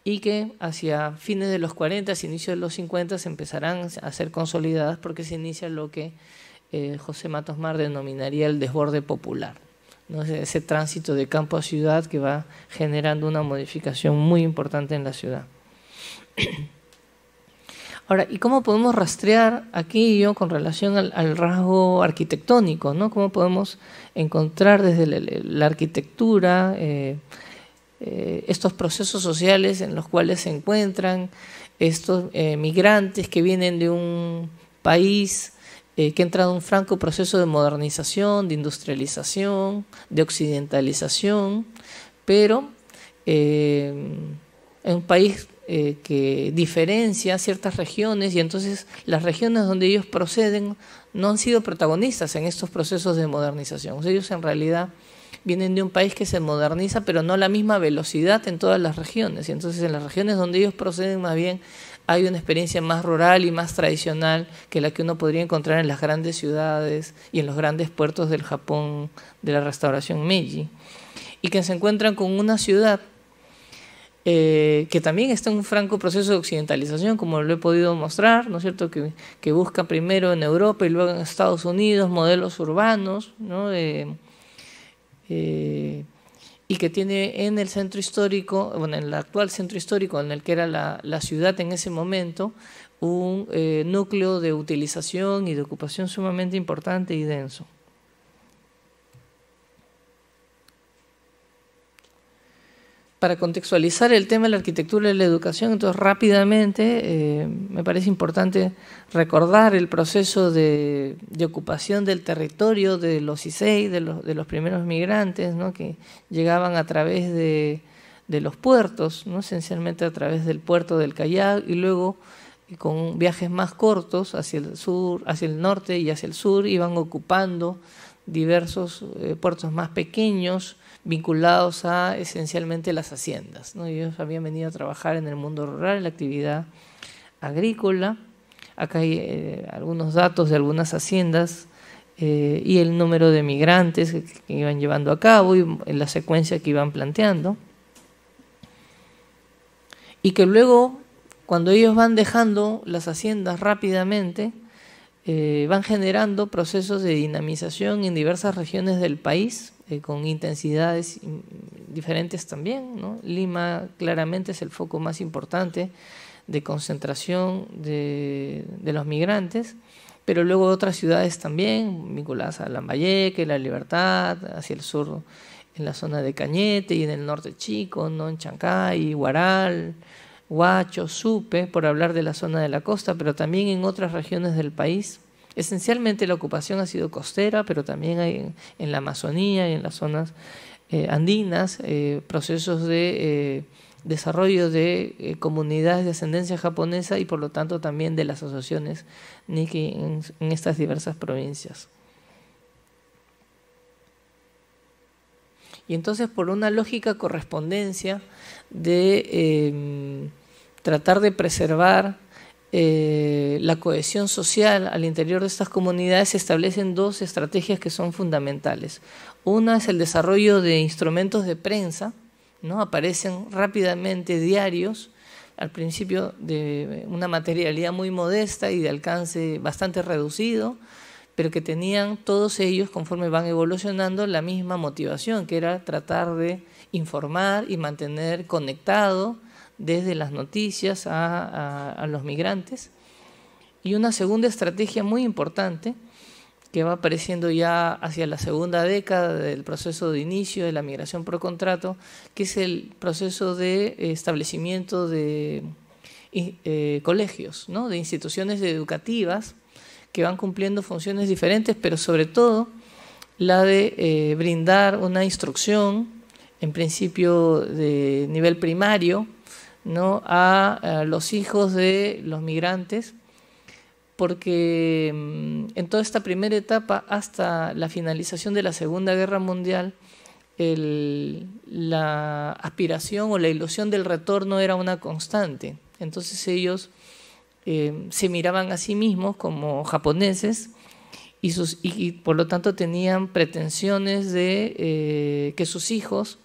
y que hacia fines de los 40, inicios de los 50 se empezarán a ser consolidadas porque se inicia lo que eh, José Matos Mar denominaría el desborde popular. Ese, tránsito de campo a ciudad que va generando una modificación muy importante en la ciudad. Ahora, ¿y cómo podemos rastrear aquello con relación al, rasgo arquitectónico? ¿Cómo podemos encontrar desde la, arquitectura eh, eh, estos procesos sociales en los cuales se encuentran estos eh, migrantes que vienen de un país eh, que entra en un franco proceso de modernización, de industrialización, de occidentalización, pero es un país que diferencia ciertas regiones y entonces las regiones donde ellos proceden no han sido protagonistas en estos procesos de modernización. Ellos en realidad vienen de un país que se moderniza, pero no a la misma velocidad en todas las regiones. Y entonces en las regiones donde ellos proceden más bien hay una experiencia más rural y más tradicional que la que uno podría encontrar en las grandes ciudades y en los grandes puertos del Japón de la restauración Meiji. Y que se encuentran con una ciudad eh, que también está en un franco proceso de occidentalización, como lo he podido mostrar, ¿no es cierto?, que, busca primero en Europa y luego en Estados Unidos modelos urbanos, ¿no? Eh, eh, y que tiene en el centro histórico, bueno, en el actual centro histórico, en el que era la, ciudad en ese momento, un eh, núcleo de utilización y de ocupación sumamente importante y denso. para contextualizar el tema de la arquitectura y la educación, entonces rápidamente eh, me parece importante recordar el proceso de, ocupación del territorio de los ISEI, e de los, de los primeros migrantes, que llegaban a través de, los puertos, ¿no? esencialmente a través del puerto del Callao y luego eh, con viajes más cortos hacia el sur, hacia el norte y hacia el sur, iban ocupando diversos eh, puertos más pequeños, vinculados a esencialmente las haciendas. Ellos habían venido a trabajar en el mundo rural, en la actividad agrícola. Acá hay eh, algunos datos de algunas haciendas eh, y el número de migrantes que, que, iban llevando a cabo y eh, la secuencia que iban planteando. Y que luego, cuando ellos van dejando las haciendas rápidamente, eh, van generando procesos de dinamización en diversas regiones del país, eh, con intensidades diferentes también. Lima claramente es el foco más importante de concentración de, los migrantes, pero luego otras ciudades también, vinculadas a Lambayeque, La Libertad, hacia el sur en la zona de Cañete y en el norte Chico, en Chancay, Guaral, Huacho, Supe, por hablar de la zona de la costa, pero también en otras regiones del país. Esencialmente la ocupación ha sido costera, pero también hay en, la Amazonía y en las zonas eh, andinas eh, procesos de eh, desarrollo de comunidades de ascendencia japonesa y por lo tanto también de las asociaciones Niki en estas diversas provincias. Y entonces por una lógica correspondencia de tratar de preservar eh, la cohesión social al interior de estas comunidades, se establecen dos estrategias que son fundamentales. Una es el desarrollo de instrumentos de prensa, ¿no? aparecen rápidamente diarios, al principio de una materialidad muy modesta y de alcance bastante reducido, pero que tenían todos ellos, conforme van evolucionando, la misma motivación, que era tratar de informar y mantener conectado desde las noticias a, los migrantes. Y una segunda estrategia muy importante que va apareciendo ya hacia la segunda década del proceso de inicio de la migración por contrato, que es el proceso de establecimiento de eh, colegios, de instituciones educativas que van cumpliendo funciones diferentes, pero sobre todo la de eh, brindar una instrucción, en principio de nivel primario, ¿no? a, los hijos de los migrantes, porque mm, en toda esta primera etapa hasta la finalización de la Segunda Guerra Mundial, la aspiración o la ilusión del retorno era una constante. Entonces ellos eh, se miraban a sí mismos como japoneses y, sus, por lo tanto tenían pretensiones de eh, que sus hijos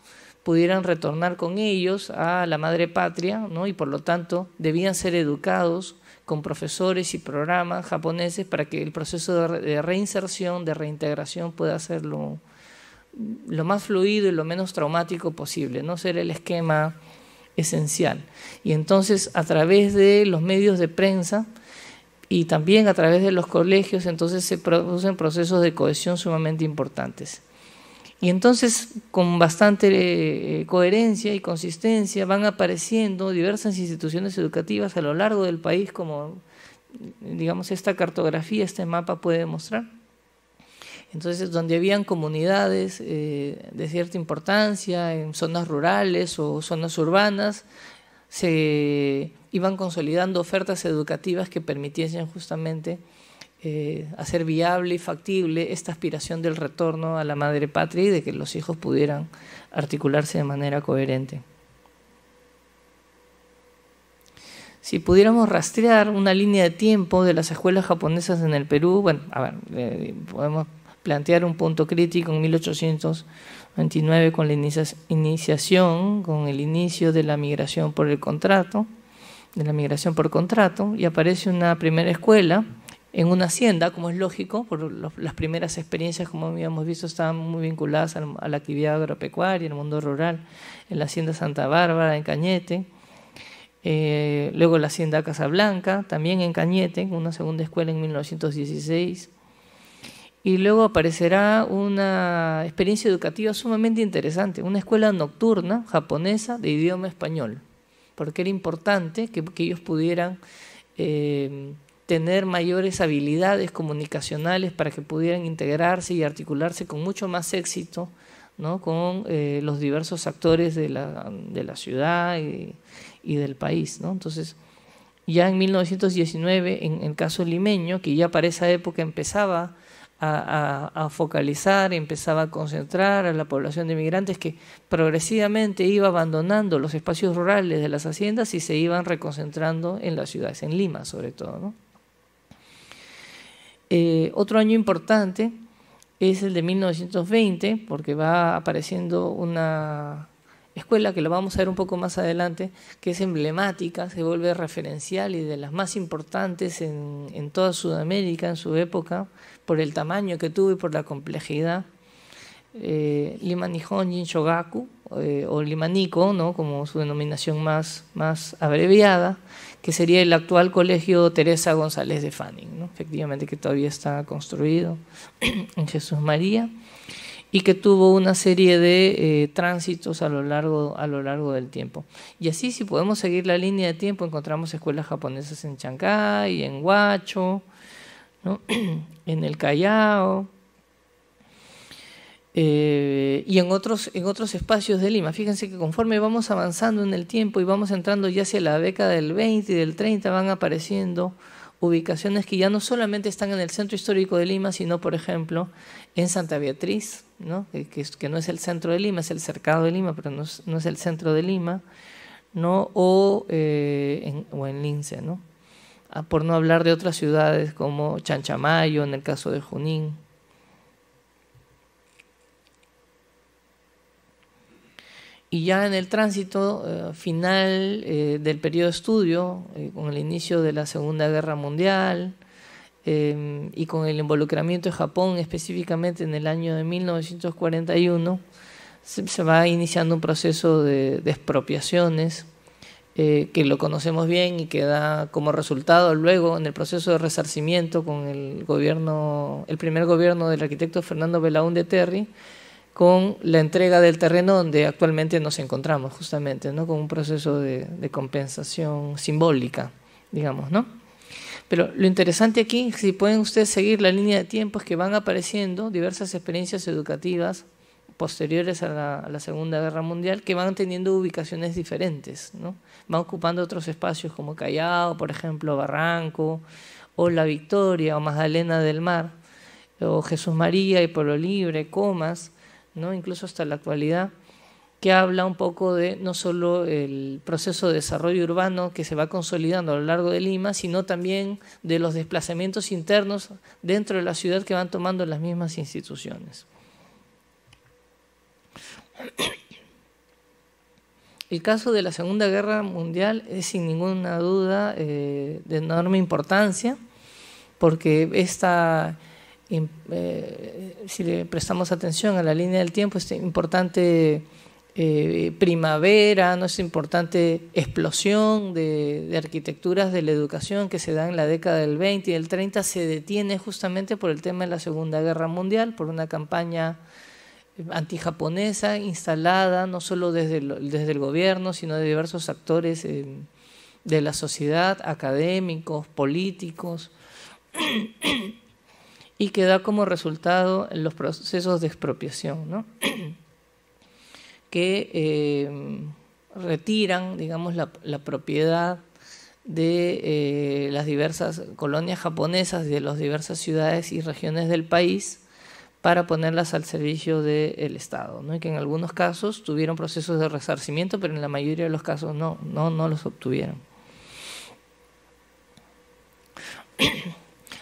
pudieran retornar con ellos a la madre patria, ¿no? y por lo tanto debían ser educados con profesores y programas japoneses para que el proceso de reinserción, de reintegración pueda ser lo, lo más fluido y lo menos traumático posible, no ser el esquema esencial. Y entonces a través de los medios de prensa, y también a través de los colegios, entonces se producen procesos de cohesión sumamente importantes. Y entonces, con bastante eh, eh, coherencia y consistencia, van apareciendo diversas instituciones educativas a lo largo del país, como digamos esta cartografía, este mapa puede mostrar. Entonces, donde habían comunidades eh, de cierta importancia, en zonas rurales o zonas urbanas, se iban consolidando ofertas educativas que permitiesen justamente eh, hacer viable y factible esta aspiración del retorno a la madre patria y de que los hijos pudieran articularse de manera coherente. Si pudiéramos rastrear una línea de tiempo de las escuelas japonesas en el Perú, bueno, eh, podemos plantear un punto crítico en 1829 con la iniciación, con el inicio de la migración por el contrato, de la migración por contrato, y aparece una primera escuela en una hacienda, como es lógico, por las primeras experiencias, como habíamos visto, estaban muy vinculadas a, la actividad agropecuaria, en el mundo rural, en la hacienda Santa Bárbara, en Cañete, eh, luego la hacienda Casablanca, también en Cañete, una segunda escuela en 1916, y luego aparecerá una experiencia educativa sumamente interesante, una escuela nocturna japonesa de idioma español, porque era importante que, ellos pudieran... Eh, tener mayores habilidades comunicacionales para que pudieran integrarse y articularse con mucho más éxito ¿no? con eh, los diversos actores de la, de la ciudad y, del país. ¿no? Entonces, ya en 1919, en el caso limeño, que ya para esa época empezaba a, focalizar, empezaba a concentrar a la población de inmigrantes que progresivamente iba abandonando los espacios rurales de las haciendas y se iban reconcentrando en las ciudades, en Lima sobre todo. ¿no? Eh, otro año importante es el de 1920, porque va apareciendo una escuela que lo vamos a ver un poco más adelante, que es emblemática, se vuelve referencial y de las más importantes en, en toda Sudamérica en su época, por el tamaño que tuvo y por la complejidad eh, Nihon Shogaku, eh, o Limanico, ¿no? como su denominación más, más abreviada, que sería el actual Colegio Teresa González de Fanning, ¿no? efectivamente que todavía está construido en Jesús María y que tuvo una serie de eh, tránsitos a lo, largo, a lo largo del tiempo. Y así si podemos seguir la línea de tiempo, encontramos escuelas japonesas en Chancay, en Huacho, en el Callao, eh, y en otros, en otros espacios de Lima. Fíjense que conforme vamos avanzando en el tiempo y vamos entrando ya hacia la década del 20 y del 30, van apareciendo ubicaciones que ya no solamente están en el centro histórico de Lima, sino, por ejemplo, en Santa Beatriz, ¿no? Eh, que, que, no es el centro de Lima, es el cercado de Lima, pero no es, el centro de Lima, ¿no? o, eh, en, o Lince, ¿no? Ah, por no hablar de otras ciudades como Chanchamayo, en el caso de Junín. Y ya en el tránsito eh, final eh, del periodo de estudio, eh, con el inicio de la Segunda Guerra Mundial y con el involucramiento de Japón específicamente en el año de 1941, se, va iniciando un proceso de, expropiaciones que lo conocemos bien y que da como resultado luego en el proceso de resarcimiento con el gobierno, el primer gobierno del arquitecto Fernando Belaúnde Terry, con la entrega del terreno donde actualmente nos encontramos, justamente, ¿no? con un proceso de, compensación simbólica, digamos, ¿no? Pero lo interesante aquí, si pueden ustedes seguir la línea de tiempo, es que van apareciendo diversas experiencias educativas posteriores a la, Segunda Guerra Mundial que van teniendo ubicaciones diferentes, ¿no? van ocupando otros espacios como Callao, por ejemplo, Barranco, o La Victoria, o Magdalena del Mar, o Jesús María y Pueblo Libre, Comas, incluso hasta la actualidad, que habla un poco de no solo el proceso de desarrollo urbano que se va consolidando a lo largo de Lima, sino también de los desplazamientos internos dentro de la ciudad que van tomando las mismas instituciones. El caso de la Segunda Guerra Mundial es sin ninguna duda eh, de enorme importancia, porque esta eh, si le prestamos atención a la línea del tiempo, es importante eh, primavera, no es importante explosión de, arquitecturas de la educación que se da en la década del 20 y del 30, se detiene justamente por el tema de la Segunda Guerra Mundial, por una campaña eh, antijaponesa instalada no solo desde el, gobierno, sino de diversos actores de la sociedad, académicos, políticos y que da como resultado los procesos de expropiación, ¿no? que eh, retiran, digamos, la, propiedad de eh, las diversas colonias japonesas de las diversas ciudades y regiones del país para ponerlas al servicio del Estado, y que en algunos casos tuvieron procesos de resarcimiento, pero en la mayoría de los casos no, no, no los obtuvieron.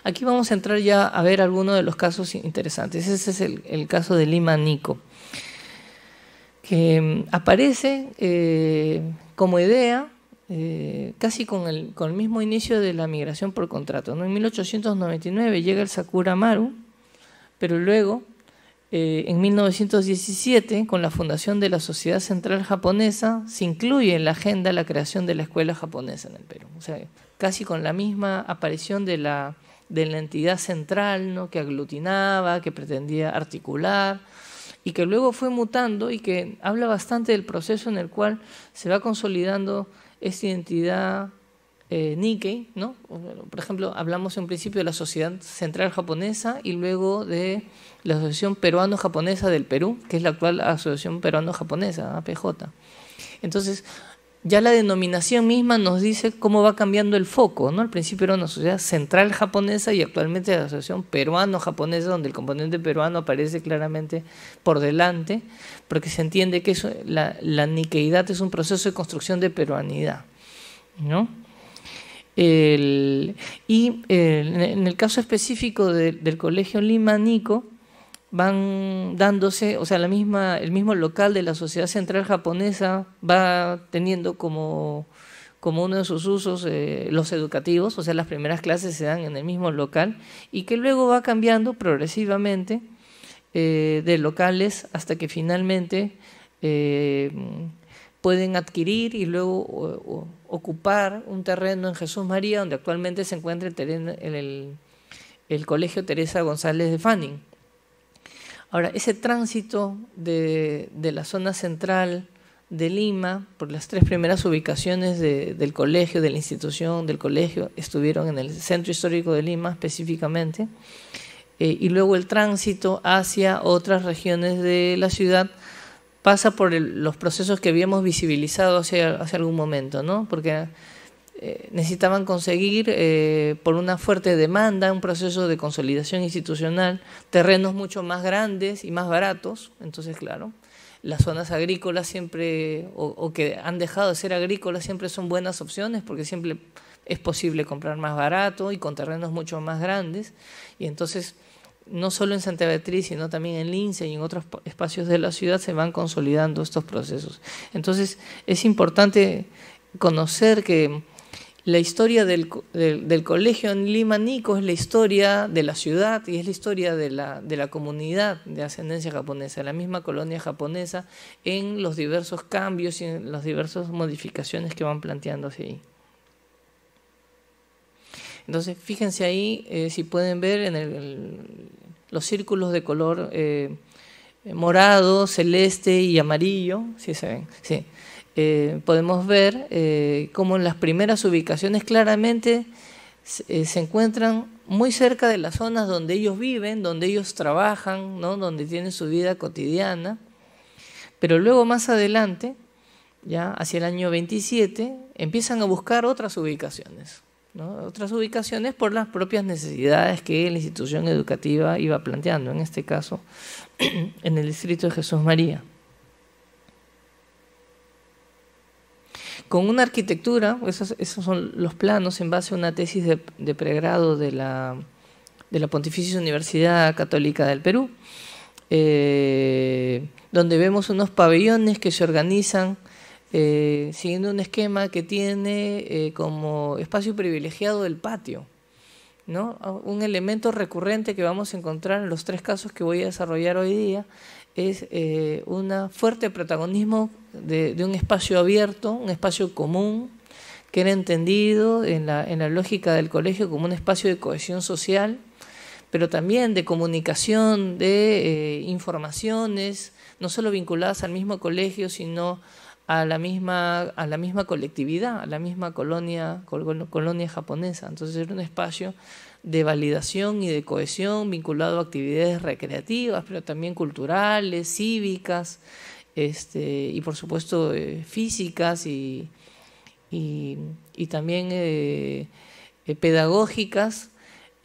Aquí vamos a entrar ya a ver algunos de los casos interesantes. Ese es el, caso de Lima Nico, que mm, aparece eh, como idea eh, casi con el, mismo inicio de la migración por contrato. En 1899 llega el Sakura Maru, pero luego, eh, en 1917, con la fundación de la Sociedad Central Japonesa, se incluye en la agenda la creación de la escuela japonesa en el Perú. O sea, casi con la misma aparición de la de la entidad central ¿no? que aglutinaba, que pretendía articular, y que luego fue mutando y que habla bastante del proceso en el cual se va consolidando esta identidad eh, Nikkei. ¿no? Por ejemplo, hablamos en principio de la Sociedad Central Japonesa y luego de la Asociación Peruano-Japonesa del Perú, que es la actual Asociación Peruano-Japonesa, APJ. ¿ah? Entonces, ya la denominación misma nos dice cómo va cambiando el foco, Al principio era una sociedad central japonesa y actualmente es la asociación peruano-japonesa, donde el componente peruano aparece claramente por delante, porque se entiende que la, niqueidad es un proceso de construcción de peruanidad, y eh, en el caso específico del Colegio Lima Nico, van dándose, o sea, la misma, el mismo local de la Sociedad Central Japonesa va teniendo como, uno de sus usos eh, los educativos, o sea, las primeras clases se dan en el mismo local y que luego va cambiando progresivamente eh, de locales hasta que finalmente eh, pueden adquirir y luego ocupar un terreno en Jesús María, donde actualmente se encuentra el Colegio Teresa González de Fanning. Ahora, ese tránsito de, la zona central de Lima, por las tres primeras ubicaciones del colegio, de la institución, del colegio, estuvieron en el centro histórico de Lima específicamente, eh, y luego el tránsito hacia otras regiones de la ciudad pasa por los procesos que habíamos visibilizado hace, hace algún momento, ¿no? Porque eh, necesitaban conseguir eh, por una fuerte demanda, un proceso de consolidación institucional, terrenos mucho más grandes y más baratos. Entonces, claro, las zonas agrícolas siempre, o, o, que han dejado de ser agrícolas, siempre son buenas opciones porque siempre es posible comprar más barato y con terrenos mucho más grandes. Y entonces, no solo en Santa Beatriz, sino también en Lince y en otros espacios de la ciudad se van consolidando estos procesos. Entonces, es importante conocer que la historia del, colegio en Lima Nico es la historia de la ciudad y es la historia de la, de la comunidad de ascendencia japonesa, la misma colonia japonesa, en los diversos cambios y en las diversas modificaciones que van planteándose ahí. Entonces, fíjense ahí, eh, si pueden ver en el, los círculos de color eh, morado, celeste y amarillo, si se ven, sí. Eh, podemos ver eh, cómo las primeras ubicaciones claramente eh, se encuentran muy cerca de las zonas donde ellos viven, donde ellos trabajan, donde tienen su vida cotidiana. Pero luego más adelante, ya hacia el año 27, empiezan a buscar otras ubicaciones, otras ubicaciones por las propias necesidades que la institución educativa iba planteando, en este caso en el distrito de Jesús María. con una arquitectura, esos, son los planos en base a una tesis de, pregrado de la, de la, Pontificia Universidad Católica del Perú, eh, donde vemos unos pabellones que se organizan eh, siguiendo un esquema que tiene eh, como espacio privilegiado el patio. ¿no? Ah, un elemento recurrente que vamos a encontrar en los tres casos que voy a desarrollar hoy día es un fuerte protagonismo de, un espacio abierto, un espacio común, que era entendido en la, en la lógica del colegio como un espacio de cohesión social, pero también de comunicación, de eh, informaciones, no solo vinculadas al mismo colegio, sino a la misma, a la misma colectividad, a la misma colonia, colonia japonesa. Entonces era un espacio de validación y de cohesión vinculado a actividades recreativas, pero también culturales, cívicas, este, y por supuesto eh, físicas y, también eh, eh, pedagógicas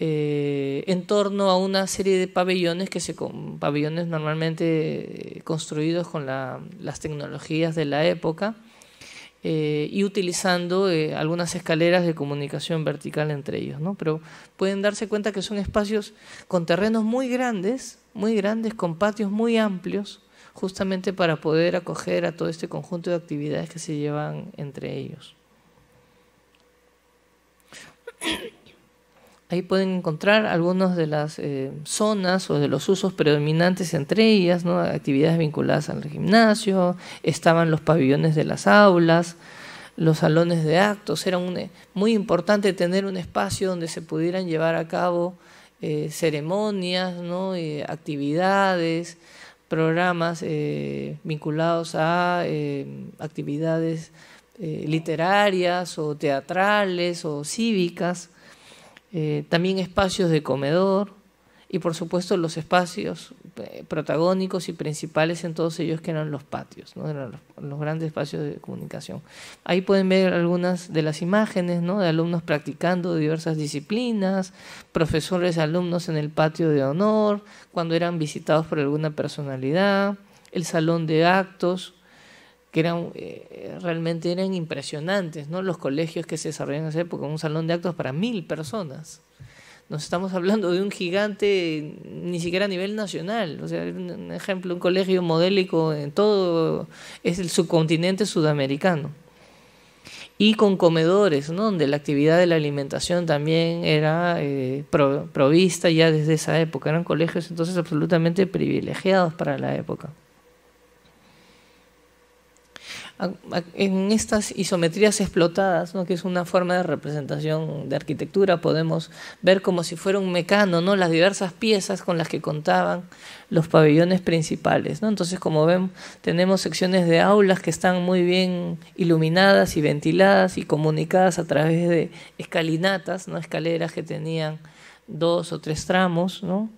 en torno a una serie de pabellones que se pabellones normalmente construidos con las tecnologías de la época y utilizando algunas escaleras de comunicación vertical entre ellos, ¿no? Pero pueden darse cuenta que son espacios con terrenos muy grandes, muy grandes, con patios muy amplios, justamente para poder acoger a todo este conjunto de actividades que se llevan entre ellos. Ahí pueden encontrar algunas de las eh, zonas o de los usos predominantes entre ellas, ¿no? actividades vinculadas al gimnasio, estaban los pabellones de las aulas, los salones de actos. Era eh, muy importante tener un espacio donde se pudieran llevar a cabo eh, ceremonias, ¿no? actividades, programas eh, vinculados a eh, actividades eh, literarias o teatrales o cívicas, también espacios de comedor, y por supuesto los espacios eh, protagónicos y principales en todos ellos que eran los patios, ¿no? eran los, grandes espacios de comunicación. Ahí pueden ver algunas de las imágenes ¿no? de alumnos practicando diversas disciplinas, profesores, alumnos en el patio de honor, cuando eran visitados por alguna personalidad, el salón de actos, que eran eh, realmente eran impresionantes, ¿no? Los colegios que se desarrollaron en esa época, un salón de actos para mil personas. Nos estamos hablando de un gigante ni siquiera a nivel nacional. O sea, un ejemplo, un colegio modélico en todo es el subcontinente sudamericano. Y con comedores, donde la actividad de la alimentación también era eh, provista ya desde esa época. Eran colegios entonces absolutamente privilegiados para la época en estas isometrías explotadas, que es una forma de representación de arquitectura, podemos ver como si fuera un mecano, ¿no? las diversas piezas con las que contaban los pabellones principales. Entonces, como ven, tenemos secciones de aulas que están muy bien iluminadas y ventiladas y comunicadas a través de escalinatas, ¿no? escaleras que tenían dos o tres tramos. ¿no?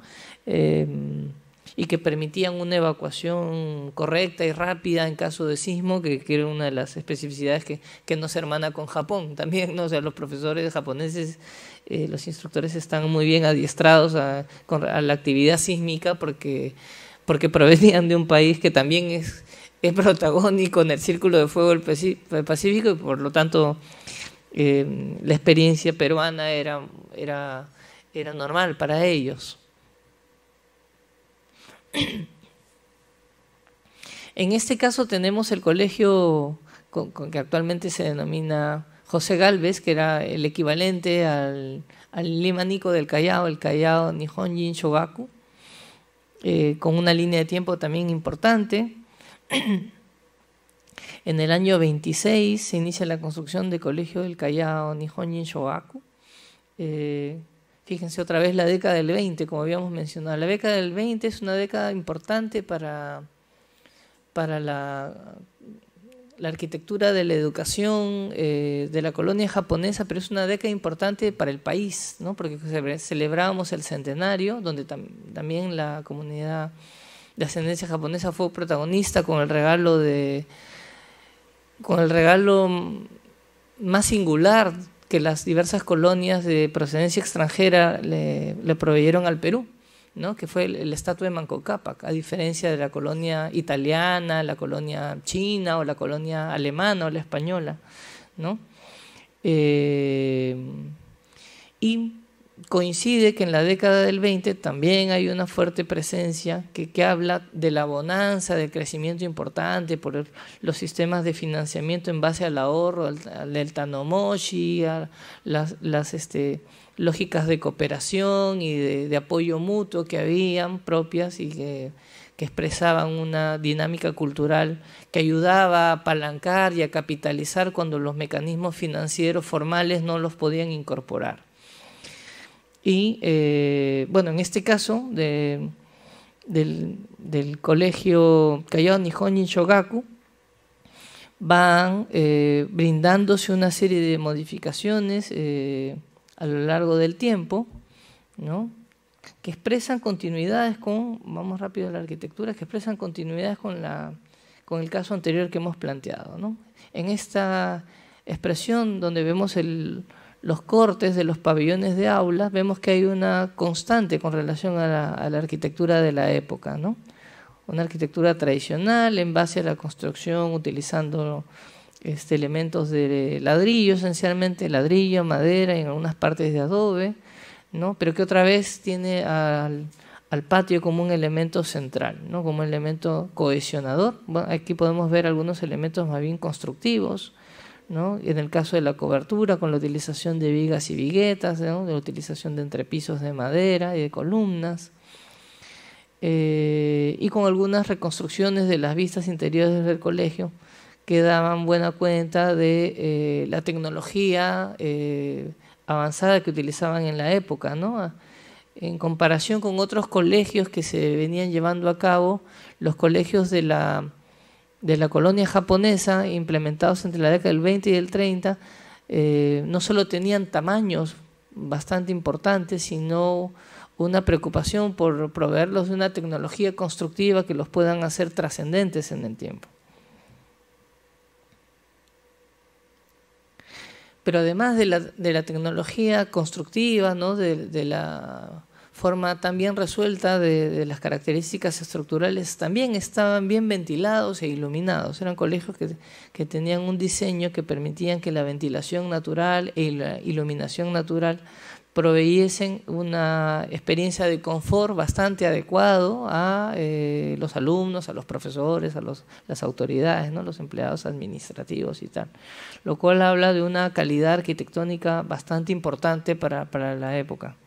Em, y que permitían una evacuación correcta y rápida en caso de sismo, que, era una de las especificidades que, que nos hermana con Japón también, ¿no? O sea, los profesores japoneses, eh, los instructores están muy bien adiestrados a, la actividad sísmica porque, porque provenían de un país que también es, es protagónico en el Círculo de Fuego del Pacífico y por lo tanto... Eh, la experiencia peruana era, era normal para ellos. En este caso tenemos el colegio con, que actualmente se denomina José Galvez, que era el equivalente al, al del Callao, el Callao Nihonjin Shobaku, eh, con una línea de tiempo también importante. en el año 26 se inicia la construcción del Colegio del Callao Nihonjin Shogaku. Eh, Fíjense otra vez la década del 20, como habíamos mencionado. La década del 20 es una década importante para, para la, arquitectura de la educación eh, de la colonia japonesa, pero es una década importante para el país, porque celebramos el centenario, donde también la comunidad de ascendencia japonesa fue protagonista con el regalo de con el regalo más singular que las diversas colonias de procedencia extranjera le, proveyeron al Perú, ¿no? que fue el estatua de Manco Cápac, a diferencia de la colonia italiana, la colonia china o la colonia alemana o la española. ¿no? Eh, y coincide que en la década del 20 también hay una fuerte presencia que, habla de la bonanza, del crecimiento importante por los sistemas de financiamiento en base al ahorro, al, al, tanomoshi, las, este, lógicas de cooperación y de, apoyo mutuo que habían propias y que, que expresaban una dinámica cultural que ayudaba a apalancar y a capitalizar cuando los mecanismos financieros formales no los podían incorporar. Y eh, bueno, en este caso del, del, colegio Callao Nihon Shogaku, van eh, brindándose una serie de modificaciones eh, a lo largo del tiempo, que expresan continuidades con, vamos rápido a la arquitectura, que expresan continuidades con, la, con el caso anterior que hemos planteado. En esta expresión donde vemos el, los cortes de los pabellones de aulas, vemos que hay una constante con relación a la, arquitectura de la época, ¿no? Una arquitectura tradicional en base a la construcción utilizando este, elementos de ladrillo, esencialmente ladrillo, madera y en algunas partes de adobe, ¿no? pero que otra vez tiene al, patio como un elemento central, ¿no? como elemento cohesionador. aquí podemos ver algunos elementos más bien constructivos, en el caso de la cobertura, con la utilización de vigas y viguetas, de la utilización de entrepisos de madera y de columnas, eh, y con algunas reconstrucciones de las vistas interiores del colegio que daban buena cuenta de eh, la tecnología eh, avanzada que utilizaban en la época, En comparación con otros colegios que se venían llevando a cabo, los colegios de la de la colonia japonesa, implementados entre la década del 20 y del 30, eh, no solo tenían tamaños bastante importantes, sino una preocupación por proveerlos de una tecnología constructiva que los puedan hacer trascendentes en el tiempo. Pero además de la, tecnología constructiva, ¿no? de la forma también resuelta de, las características estructurales, también estaban bien ventilados e iluminados. Eran colegios que, tenían un diseño que permitían que la ventilación natural y e la iluminación natural proveyesen una experiencia de confort bastante adecuado a eh, los alumnos, a los profesores, a los, las autoridades, ¿no? los empleados administrativos y tal. Lo cual habla de una calidad arquitectónica bastante importante para la época.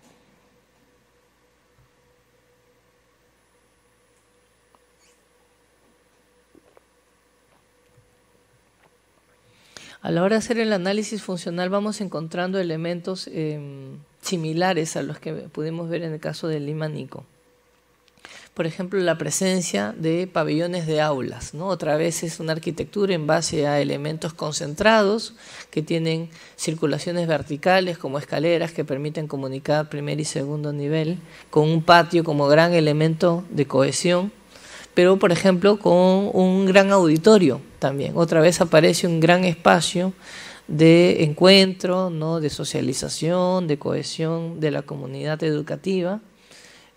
A la hora de hacer el análisis funcional vamos encontrando elementos em, similares a los que pudimos ver en el caso del Lima Por ejemplo, la presencia de pabellones de aulas. Otra vez es una arquitectura en base a elementos concentrados que tienen circulaciones verticales como escaleras que permiten comunicar primer y segundo nivel, con un patio como gran elemento de cohesión, pero por ejemplo con un gran auditorio otra vez aparece un gran espacio de encuentro, ¿no? de socialización, de cohesión de la comunidad educativa,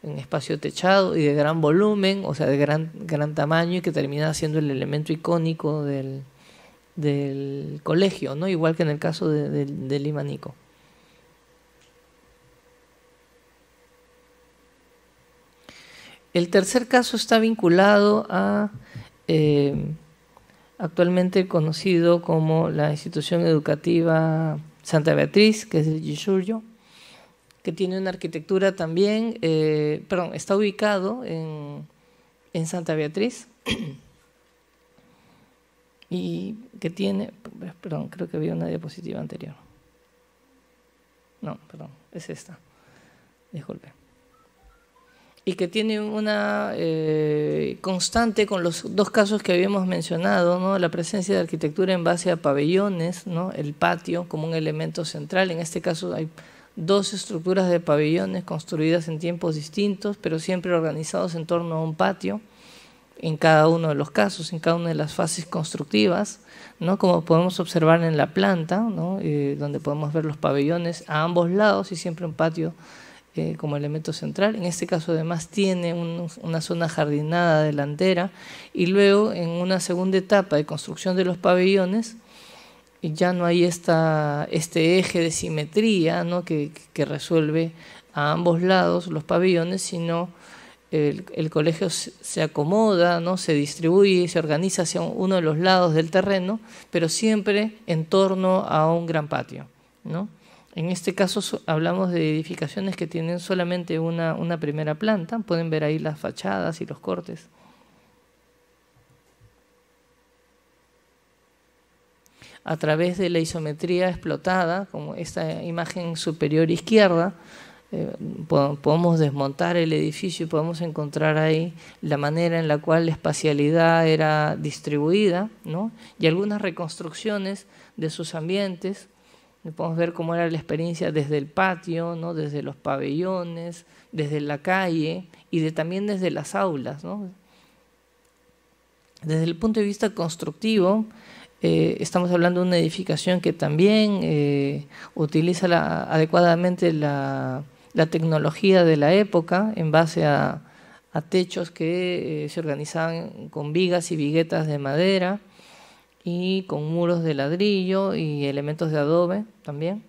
un espacio techado y de gran volumen, o sea, de gran, gran tamaño y que termina siendo el elemento icónico del, colegio, ¿no? igual que en el caso del de, El tercer caso está vinculado a... Eh, actualmente conocido como la institución educativa Santa Beatriz, que es el Yishuyo, que tiene una arquitectura también, eh, perdón, está ubicado en, en Santa Beatriz y que tiene, perdón, creo que había una diapositiva anterior. No, perdón, es esta. Disculpe y que tiene una eh, constante con los dos casos que habíamos mencionado, la presencia de arquitectura en base a pabellones, ¿no? el patio como un elemento central, en este caso hay dos estructuras de pabellones construidas en tiempos distintos, pero siempre organizados en torno a un patio, en cada uno de los casos, en cada una de las fases constructivas, ¿no? como podemos observar en la planta, eh, donde podemos ver los pabellones a ambos lados y siempre un patio eh, como elemento central. En este caso además tiene una zona jardinada delantera y luego en una segunda etapa de construcción de los pabellones ya no hay este eje de simetría que, resuelve a ambos lados los pabellones, sino el, colegio se acomoda, ¿no? se distribuye, se organiza hacia uno de los lados del terreno, pero siempre en torno a un gran patio. ¿no? En este caso hablamos de edificaciones que tienen solamente una, primera planta. Pueden ver ahí las fachadas y los cortes. A través de la isometría explotada, como esta imagen superior izquierda, eh, podemos desmontar el edificio y podemos encontrar ahí la manera en la cual la espacialidad era distribuida, y algunas reconstrucciones de sus ambientes Podemos ver cómo era la experiencia desde el patio, desde los pabellones, desde la calle y de, también desde las aulas. ¿no? Desde el punto de vista constructivo, eh, estamos hablando de una edificación que también eh, utiliza adecuadamente la, tecnología de la época en base a, techos que eh, se organizaban con vigas y viguetas de madera con muros de ladrillo y elementos de adobe también.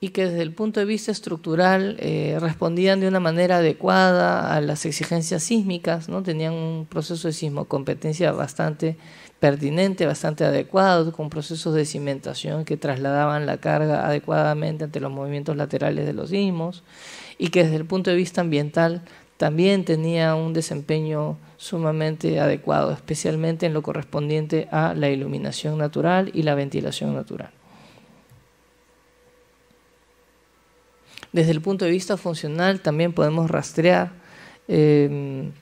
Y que desde el punto de vista estructural eh, respondían de una manera adecuada a las exigencias sísmicas, ¿no? tenían un proceso de competencia bastante pertinente, bastante adecuado, con procesos de cimentación que trasladaban la carga adecuadamente ante los movimientos laterales de los sismos, y que desde el punto de vista ambiental también tenía un desempeño sumamente adecuado, especialmente en lo correspondiente a la iluminación natural y la ventilación natural. Desde el punto de vista funcional también podemos rastrear em,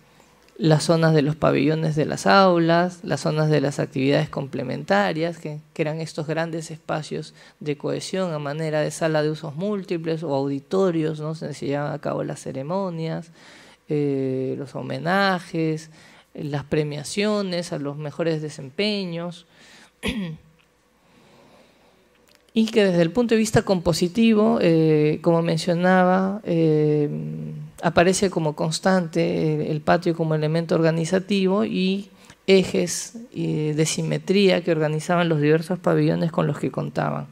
las zonas de los pabellones de las aulas, las zonas de las actividades complementarias, que, eran estos grandes espacios de cohesión a manera de sala de usos múltiples o auditorios, ¿no? se llevaban a cabo las ceremonias, eh, los homenajes, las premiaciones a los mejores desempeños. y que desde el punto de vista compositivo, eh, como mencionaba, eh, aparece como constante el patio como elemento organizativo y ejes de simetría que organizaban los diversos pabellones con los que contaban.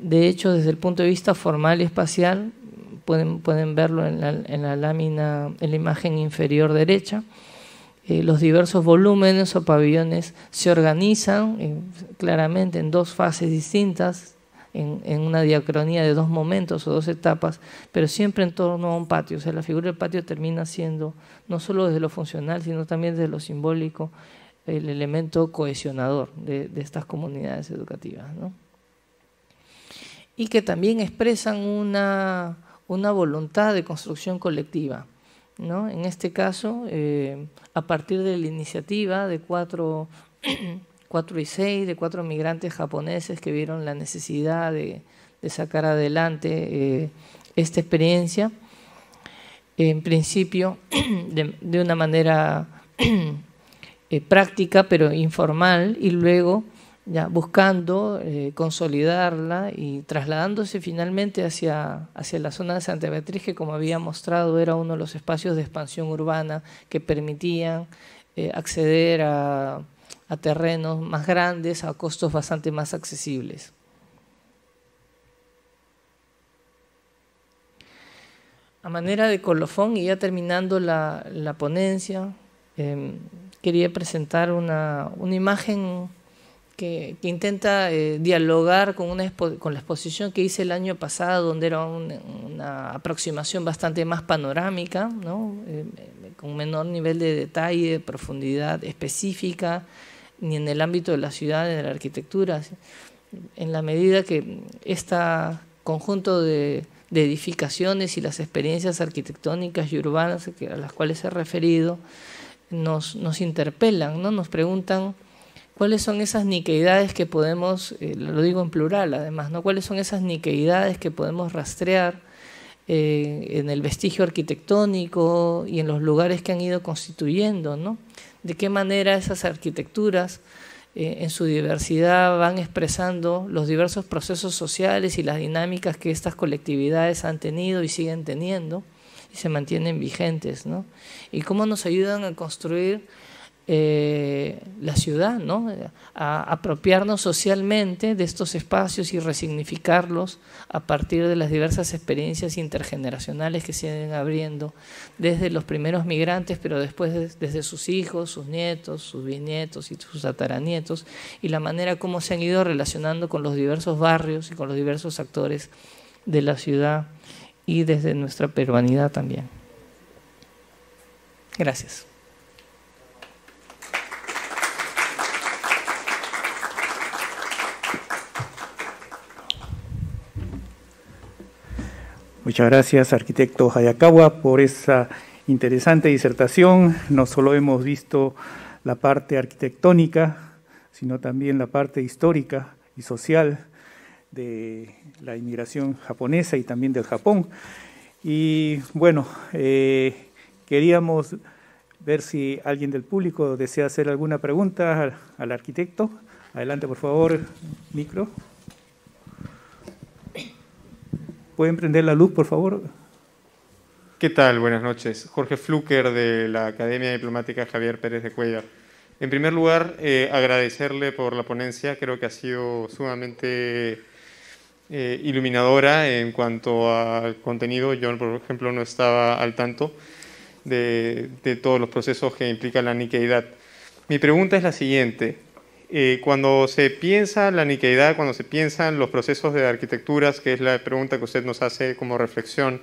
De hecho, desde el punto de vista formal y espacial, pueden, verlo en la, lámina, en la imagen inferior derecha. Eh, los diversos volúmenes o pabellones se organizan eh, claramente en dos fases distintas, en, una diacronía de dos momentos o dos etapas, pero siempre en torno a un patio. O sea, la figura del patio termina siendo, no solo desde lo funcional, sino también desde lo simbólico, el elemento cohesionador de, estas comunidades educativas. Y que también expresan una una voluntad de construcción colectiva. ¿no? En este caso, eh, a partir de la iniciativa de cuatro, y seis, de cuatro migrantes japoneses que vieron la necesidad de, sacar adelante eh, esta experiencia, en principio de, una manera eh, práctica pero informal y luego ya, buscando eh, consolidarla y trasladándose finalmente hacia, hacia la zona de Santa Beatriz, que como había mostrado era uno de los espacios de expansión urbana que permitían eh, acceder a, terrenos más grandes a costos bastante más accesibles. A manera de colofón y ya terminando la, ponencia, em, quería presentar una, una imagen que, intenta eh, dialogar con, una con la exposición que hice el año pasado, donde era una aproximación bastante más panorámica, ¿no? Eh, con menor nivel de detalle, de profundidad específica, ni en el ámbito de la ciudad, ni de la arquitectura. En la medida que este conjunto de, edificaciones y las experiencias arquitectónicas y urbanas a las cuales he referido nos, interpelan, ¿no? nos preguntan ¿Cuáles son esas niqueidades que podemos, eh, lo digo en plural además, ¿no? ¿Cuáles son esas niqueidades que podemos rastrear eh, en el vestigio arquitectónico y en los lugares que han ido constituyendo, De qué manera esas arquitecturas eh, en su diversidad van expresando los diversos procesos sociales y las dinámicas que estas colectividades han tenido y siguen teniendo y se mantienen vigentes, ¿no? Y cómo nos ayudan a construir eh, la ciudad, ¿no? a apropiarnos socialmente de estos espacios y resignificarlos a partir de las diversas experiencias intergeneracionales que se vienen abriendo desde los primeros migrantes, pero después desde sus hijos, sus nietos, sus bisnietos y sus ataranietos, y la manera como se han ido relacionando con los diversos barrios y con los diversos actores de la ciudad y desde nuestra peruanidad también. Gracias. Muchas gracias, arquitecto Hayakawa, por esa interesante disertación. No solo hemos visto la parte arquitectónica, sino también la parte histórica y social de la inmigración japonesa y también del Japón. Y bueno, eh, queríamos ver si alguien del público desea hacer alguna pregunta al, al arquitecto. Adelante, por favor, micro. ¿Pueden prender la luz, por favor? ¿Qué tal? Buenas noches. Jorge Fluker, de la Academia Diplomática Javier Pérez de Cuellar. En primer lugar, eh, agradecerle por la ponencia. Creo que ha sido sumamente eh, iluminadora en cuanto al contenido. Yo, por ejemplo, no estaba al tanto de, de todos los procesos que implica la niqueidad. Mi pregunta es la siguiente. Eh, cuando se piensa la niqueidad, cuando se piensan los procesos de arquitecturas, que es la pregunta que usted nos hace como reflexión,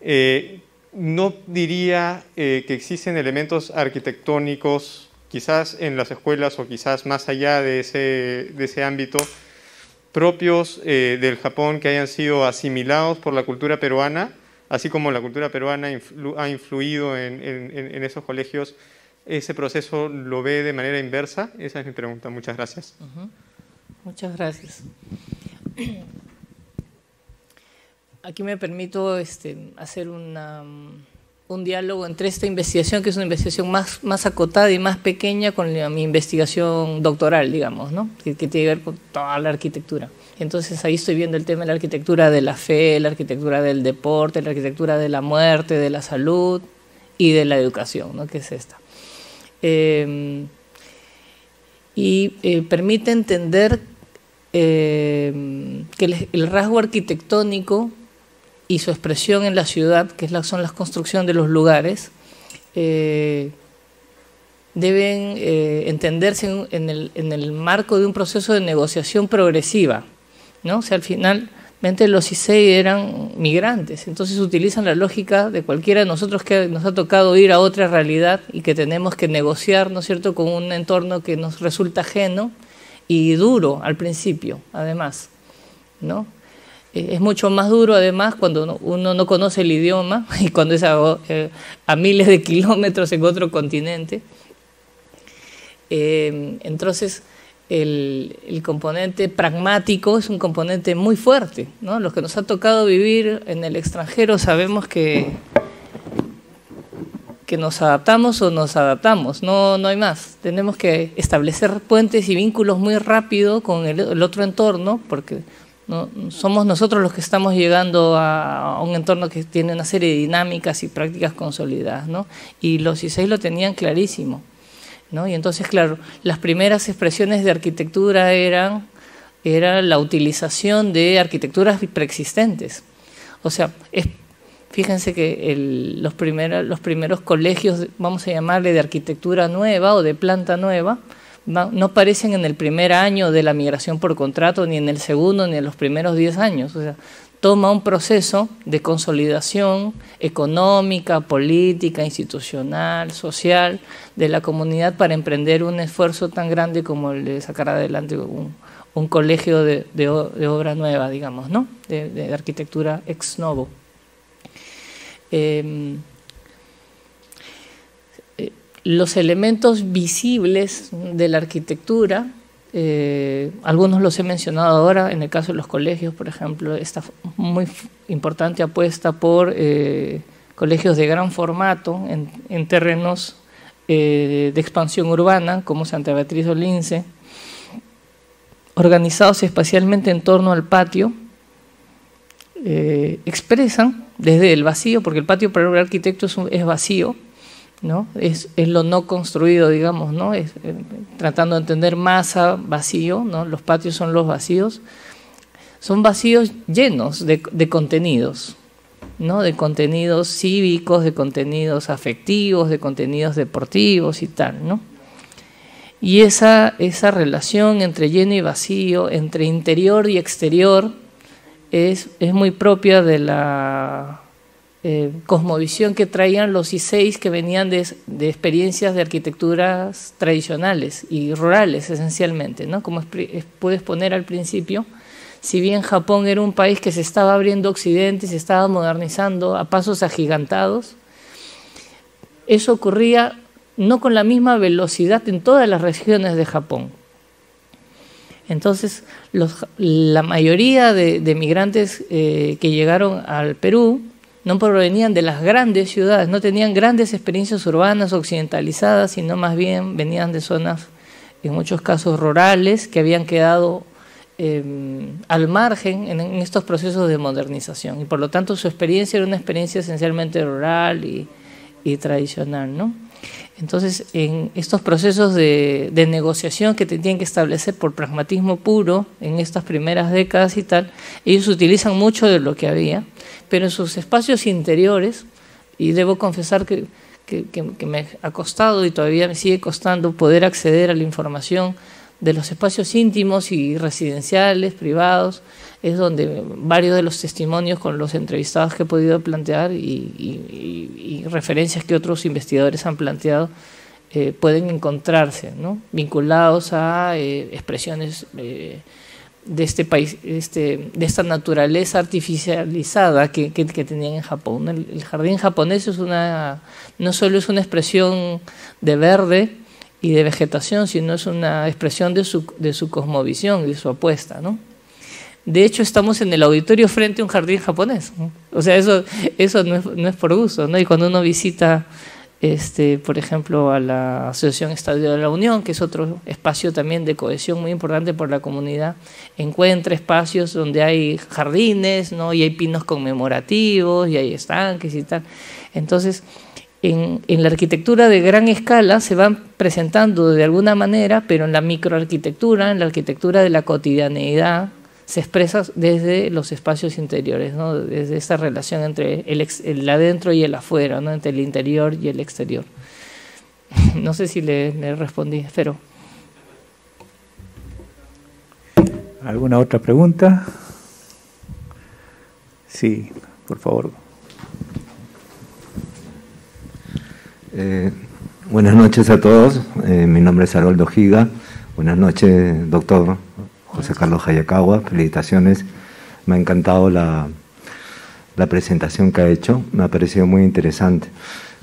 eh, no diría eh, que existen elementos arquitectónicos, quizás en las escuelas o quizás más allá de ese, de ese ámbito, propios del Japón que hayan sido asimilados por la cultura peruana, así como la cultura peruana ha influido en, en esos colegios ese proceso lo ve de manera inversa? Esa es mi pregunta. Muchas gracias. Muchas gracias. Aquí me permito este, hacer un diálogo entre esta investigación, que es una investigación más, acotada y más pequeña, con mi investigación doctoral, digamos, ¿no? que, tiene que ver con toda la arquitectura. Entonces ahí estoy viendo el tema de la arquitectura de la fe, la arquitectura del deporte, la arquitectura de la muerte, de la salud y de la educación, ¿no? que es esta. Em, y eh, permite entender em, que el, rasgo arquitectónico y su expresión en la ciudad, que es la, son las construcciones de los lugares, eh, deben eh, entenderse en, el, marco de un proceso de negociación progresiva. ¿no? O sea, al final los Issei eran migrantes, entonces utilizan la lógica de cualquiera de nosotros que nos ha tocado ir a otra realidad y que tenemos que negociar, ¿no es cierto?, con un entorno que nos resulta ajeno y duro al principio, además, ¿no? Eh, es mucho más duro además cuando uno no conoce el idioma y cuando es eh, a, miles de kilómetros en otro continente. Eh, entonces, el, componente pragmático es un componente muy fuerte. ¿no? Los que nos ha tocado vivir en el extranjero sabemos que, que nos adaptamos o nos adaptamos, no, no hay más. Tenemos que establecer puentes y vínculos muy rápido con el, otro entorno, porque somos nosotros los que estamos llegando a, un entorno que tiene una serie de dinámicas y prácticas consolidadas. ¿no? Y los 16 lo tenían clarísimo. ¿no? Y entonces, claro, las primeras expresiones de arquitectura eran era la utilización de arquitecturas preexistentes. O sea, fíjense que los, los primeros colegios, vamos a llamarle de arquitectura nueva o de planta nueva, no aparecen en el primer año de la migración por contrato, ni en el segundo, ni en los primeros diez años. O sea, toma un proceso de consolidación económica, política, institucional, social de la comunidad para emprender un esfuerzo tan grande como el de sacar adelante un, colegio de, obra nueva, digamos, ¿no? de, arquitectura ex novo. Em, eh, los elementos visibles de la arquitectura eh, algunos los he mencionado ahora, en el caso de los colegios, por ejemplo, esta muy importante apuesta por eh, colegios de gran formato en, terrenos eh, de expansión urbana, como Santa Beatriz o Lince, organizados espacialmente en torno al patio, expresan desde el vacío, porque el patio para el arquitecto es vacío, es, lo no construido, digamos, ¿no? Es, eh, tratando de entender masa, vacío, ¿no? Los patios son los vacíos. Son vacíos llenos de, de contenidos, ¿no? De contenidos cívicos, de contenidos afectivos, de contenidos deportivos y tal, ¿no? Y esa, esa relación entre lleno y vacío, entre interior y exterior, es, es muy propia de la eh, cosmovisión que traían los ISEIs que venían de, experiencias de arquitecturas tradicionales y rurales esencialmente, ¿no? Como puedes poner al principio, si bien Japón era un país que se estaba abriendo occidente, se estaba modernizando a pasos agigantados, eso ocurría no con la misma velocidad en todas las regiones de Japón. Entonces, la mayoría de, migrantes eh, que llegaron al Perú no provenían de las grandes ciudades, no tenían grandes experiencias urbanas occidentalizadas, sino más bien venían de zonas, en muchos casos rurales, que habían quedado em, al margen en, estos procesos de modernización. Y por lo tanto su experiencia era una experiencia esencialmente rural y, tradicional. ¿no? Entonces, en estos procesos de, de, negociación que tenían que establecer por pragmatismo puro en estas primeras décadas y tal, ellos utilizan mucho de lo que había pero en sus espacios interiores, y debo confesar que, me ha costado y todavía me sigue costando poder acceder a la información de los espacios íntimos y residenciales, privados, es donde varios de los testimonios con los entrevistados que he podido plantear y, referencias que otros investigadores han planteado eh, pueden encontrarse, vinculados a eh, expresiones. Eh, de, este país, este, de esta naturaleza artificializada que, que, tenían en Japón. El, jardín japonés es una, no solo es una expresión de verde y de vegetación, sino es una expresión de su, de su cosmovisión y de su apuesta. ¿no? De hecho, estamos en el auditorio frente a un jardín japonés. O sea, eso, eso no, es, no es por gusto. ¿no? Y cuando uno visita este, por ejemplo, a la Asociación Estadio de la Unión, que es otro espacio también de cohesión muy importante por la comunidad, encuentra espacios donde hay jardines, Y hay pinos conmemorativos, y hay estanques y tal. Entonces, en, en, la arquitectura de gran escala se van presentando de alguna manera, pero en la microarquitectura, en la arquitectura de la cotidianeidad, se expresa desde los espacios interiores, ¿no? desde esa relación entre el, el, adentro y el afuera, entre el interior y el exterior. No sé si le, respondí, espero. ¿Alguna otra pregunta? Sí, por favor. Eh, buenas noches a todos. Eh, mi nombre es Haroldo Giga. Buenas noches, doctor José Carlos Hayakawa, felicitaciones. Me ha encantado la, presentación que ha hecho, me ha parecido muy interesante.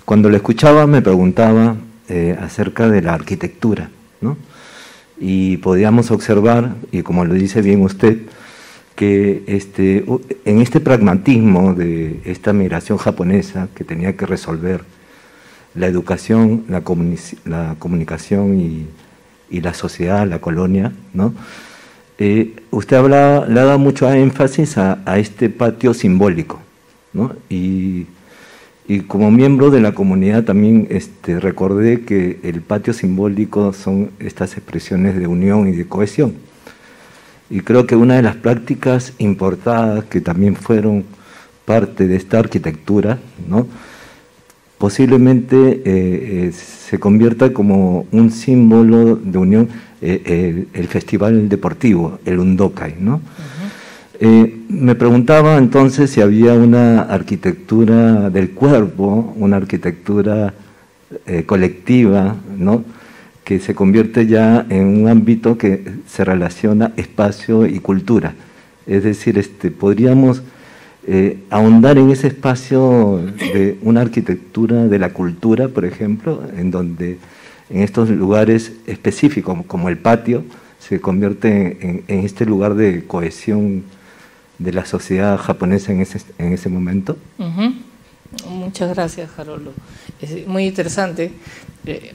Cuando lo escuchaba me preguntaba eh, acerca de la arquitectura, ¿no? Y podíamos observar, y como lo dice bien usted, que este, en este pragmatismo de esta migración japonesa que tenía que resolver la educación, la, la comunicación y, y, la sociedad, la colonia, ¿no? Eh, usted habla, le ha dado mucho énfasis a, este patio simbólico, Y, como miembro de la comunidad también este, recordé que el patio simbólico son estas expresiones de unión y de cohesión. Y creo que una de las prácticas importadas que también fueron parte de esta arquitectura, ¿no? posiblemente eh, eh, se convierta como un símbolo de unión eh, eh, el festival deportivo, el Undokai, ¿no? Eh, me preguntaba entonces si había una arquitectura del cuerpo, una arquitectura colectiva, ¿no? que se convierte ya en un ámbito que se relaciona espacio y cultura. Es decir, este, podríamos ahondar en ese espacio de una arquitectura de la cultura, por ejemplo, en donde en estos lugares específicos, como el patio, se convierte en, este lugar de cohesión de la sociedad japonesa en ese, en ese momento? Muchas gracias, Harolo. Es muy interesante. Eh,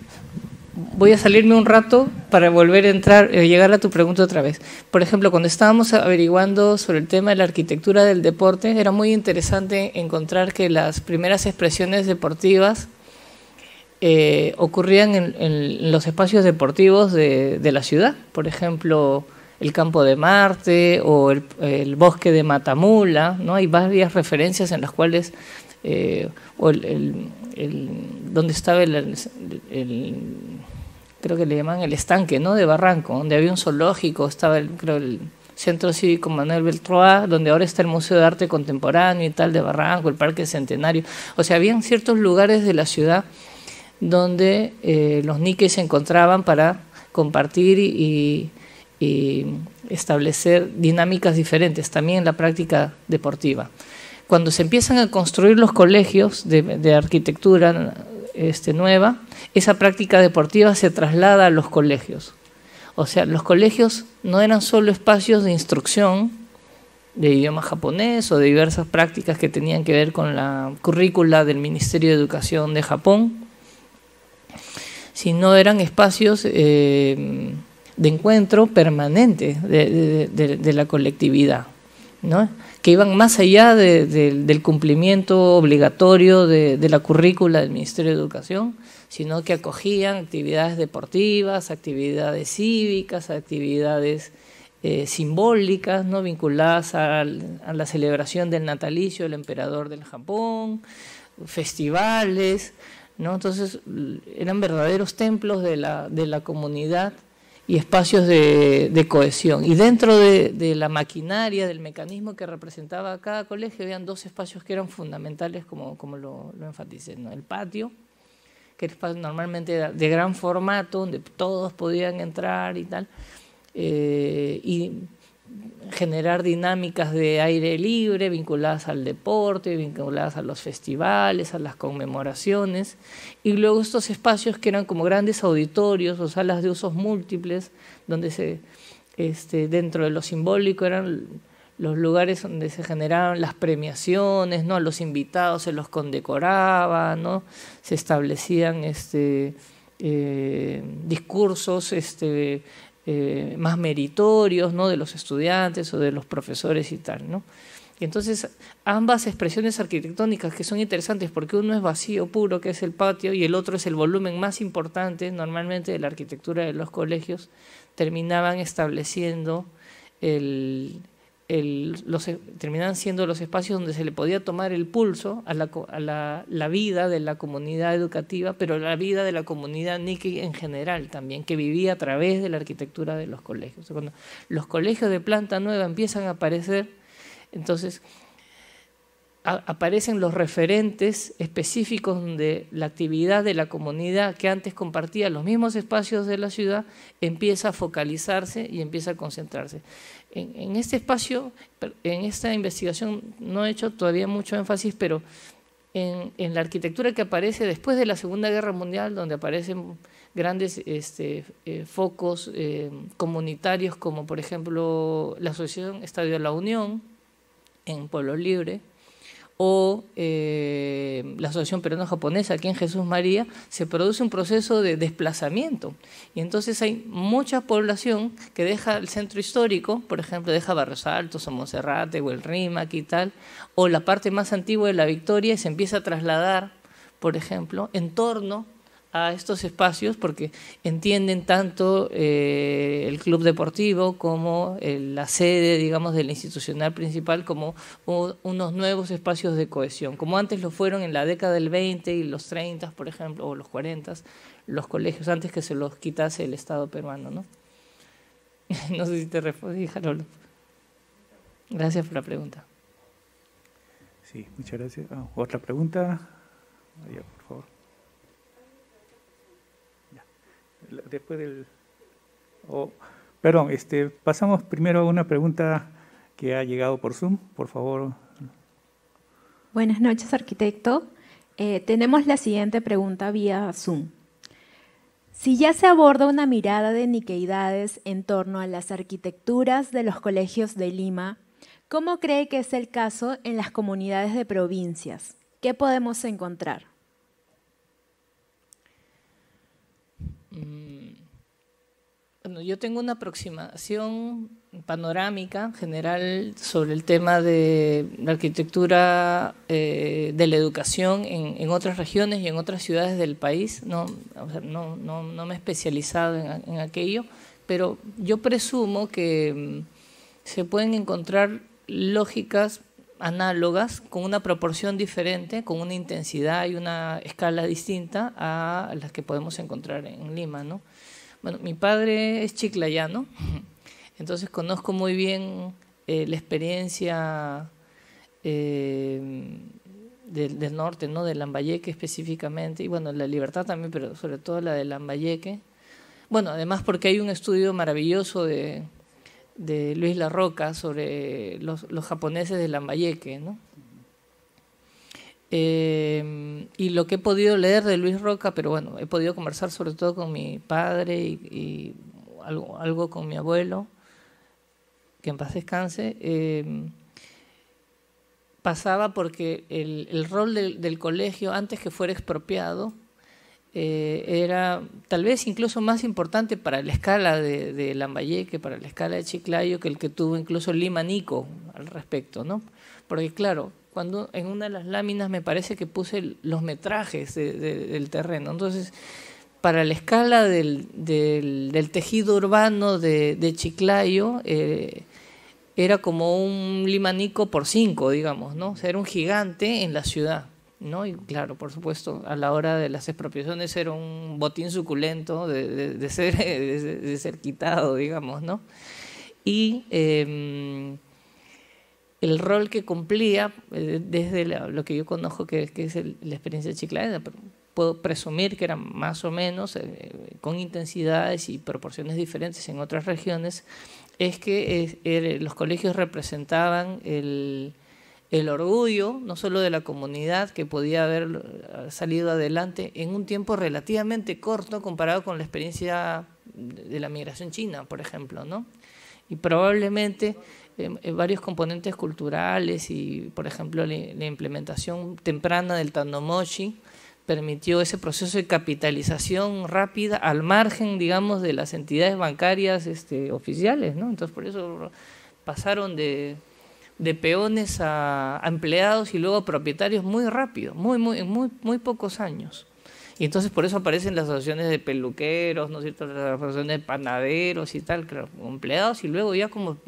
voy a salirme un rato para volver a entrar, eh, llegar a tu pregunta otra vez. Por ejemplo, cuando estábamos averiguando sobre el tema de la arquitectura del deporte, era muy interesante encontrar que las primeras expresiones deportivas eh, ocurrían en, los espacios deportivos de, la ciudad, por ejemplo, el campo de Marte o el, bosque de Matamula, ¿no? Hay varias referencias en las cuales, eh, o el, donde estaba el, creo que le llaman el estanque, ¿no? De Barranco, donde había un zoológico, estaba el, creo el Centro Cívico Manuel Beltrán, donde ahora está el Museo de Arte Contemporáneo y tal de Barranco, el Parque Centenario. O sea, habían ciertos lugares de la ciudad donde eh, los niques se encontraban para compartir y, establecer dinámicas diferentes, también la práctica deportiva. Cuando se empiezan a construir los colegios de, arquitectura este, nueva, esa práctica deportiva se traslada a los colegios. O sea, los colegios no eran solo espacios de instrucción de idioma japonés o de diversas prácticas que tenían que ver con la currícula del Ministerio de Educación de Japón, sino eran espacios eh, de encuentro permanente de, la colectividad, que iban más allá del cumplimiento obligatorio de, la currícula del Ministerio de Educación, sino que acogían actividades deportivas, actividades cívicas, actividades eh, simbólicas, ¿no? vinculadas a la celebración del natalicio del emperador del Japón, festivales, entonces eran verdaderos templos de la, comunidad y espacios de, cohesión. Y dentro de, la maquinaria, del mecanismo que representaba cada colegio, habían dos espacios que eran fundamentales, como, como lo, enfaticé, ¿no? el patio, que era normalmente de gran formato, donde todos podían entrar y tal, eh, y generar dinámicas de aire libre vinculadas al deporte, vinculadas a los festivales, a las conmemoraciones, y luego estos espacios que eran como grandes auditorios o salas de usos múltiples, donde se, este, dentro de lo simbólico eran los lugares donde se generaban las premiaciones, ¿no? los invitados se los condecoraba, se establecían este, eh, discursos este, eh, más meritorios ¿no? de los estudiantes o de los profesores y tal. ¿no? entonces ambas expresiones arquitectónicas que son interesantes porque uno es vacío puro, que es el patio, y el otro es el volumen más importante normalmente de la arquitectura de los colegios, terminaban estableciendo el, e, terminaban siendo los espacios donde se le podía tomar el pulso a, la, vida de la comunidad educativa, pero la vida de la comunidad Niki en general también, que vivía a través de la arquitectura de los colegios. cuando los colegios de planta nueva empiezan a aparecer, entonces aparecen los referentes específicos donde la actividad de la comunidad que antes compartía los mismos espacios de la ciudad, empieza a focalizarse y empieza a concentrarse en, este espacio, en esta investigación, no he hecho todavía mucho énfasis, pero en, la arquitectura que aparece después de la Segunda Guerra Mundial, donde aparecen grandes este, eh, focos eh, comunitarios, como por ejemplo la Asociación Estadio de la Unión en Pueblo Libre, o eh, la Asociación peruano Japonesa aquí en Jesús María, se produce un proceso de desplazamiento. Y entonces hay mucha población que deja el centro histórico, por ejemplo, deja Barros Altos o Monserrate o el Rímac y tal, o la parte más antigua de la Victoria y se empieza a trasladar, por ejemplo, en torno a estos espacios porque entienden tanto eh, el club deportivo como eh, la sede, digamos, del institucional principal como unos nuevos espacios de cohesión, como antes lo fueron en la década del 20 y los 30, por ejemplo, o los 40, los colegios, antes que se los quitase el Estado peruano, ¿no? no sé si te respondí, Harold. Gracias por la pregunta. Sí, muchas gracias. Ah, ¿Otra pregunta? Adiós. después del... perdón, este, pasamos primero a una pregunta que ha llegado por Zoom, por favor. Buenas noches, arquitecto. Eh, tenemos la siguiente pregunta vía Zoom. Si ya se aborda una mirada de niqueidades en torno a las arquitecturas de los colegios de Lima, ¿cómo cree que es el caso en las comunidades de provincias? ¿Qué podemos encontrar? Mm. Bueno, yo tengo una aproximación panorámica general sobre el tema de la arquitectura eh, de la educación en, otras regiones y en otras ciudades del país. No, no, me he especializado en aquello, pero yo presumo que mm, se pueden encontrar lógicas análogas con una proporción diferente, con una intensidad y una escala distinta a las que podemos encontrar en Lima, ¿no? Bueno, mi padre es chiclayano, entonces conozco muy bien eh, la experiencia eh, del, norte, ¿no? De Lambayeque específicamente, y bueno, la libertad también, pero sobre todo la de Lambayeque. Bueno, además porque hay un estudio maravilloso de de Luis La Roca sobre los, japoneses de Lambayeque, ¿no? Eh, y lo que he podido leer de Luis Roca, pero bueno, he podido conversar sobre todo con mi padre y, algo, con mi abuelo, que en paz descanse, eh, pasaba porque el, rol del colegio, antes que fuera expropiado, eh, era tal vez incluso más importante para la escala de, de, que para la escala de Chiclayo, que el que tuvo incluso limanico al respecto, ¿no? Porque claro, cuando en una de las láminas me parece que puse los metrajes del terreno, entonces para la escala del, tejido urbano de, Chiclayo, eh, era como un limanico por cinco, digamos, ¿no? era un gigante en la ciudad. ¿no? Y claro, por supuesto, a la hora de las expropiaciones era un botín suculento de, ser, de, ser quitado, digamos, ¿no? Y em, el rol que cumplía, eh, desde lo que yo conozco que, es la experiencia de puedo presumir que era más o menos, eh, con intensidades y proporciones diferentes en otras regiones, es que eh, er, los colegios representaban el el orgullo, no solo de la comunidad que podía haber eh, salido adelante en un tiempo relativamente corto comparado con la experiencia de la migración china, por ejemplo, ¿no? Y probablemente eh, eh, varios componentes culturales y, por ejemplo, la, implementación temprana del tanomoshi permitió ese proceso de capitalización rápida al margen, digamos, de las entidades bancarias este, oficiales, ¿no? Entonces, por eso pasaron de de peones a, empleados y luego a propietarios muy rápido, muy, muy, muy, muy pocos años. Y entonces por eso aparecen las asociaciones de peluqueros, ¿no cierto? Las asociaciones de panaderos y tal, empleados y luego ya como,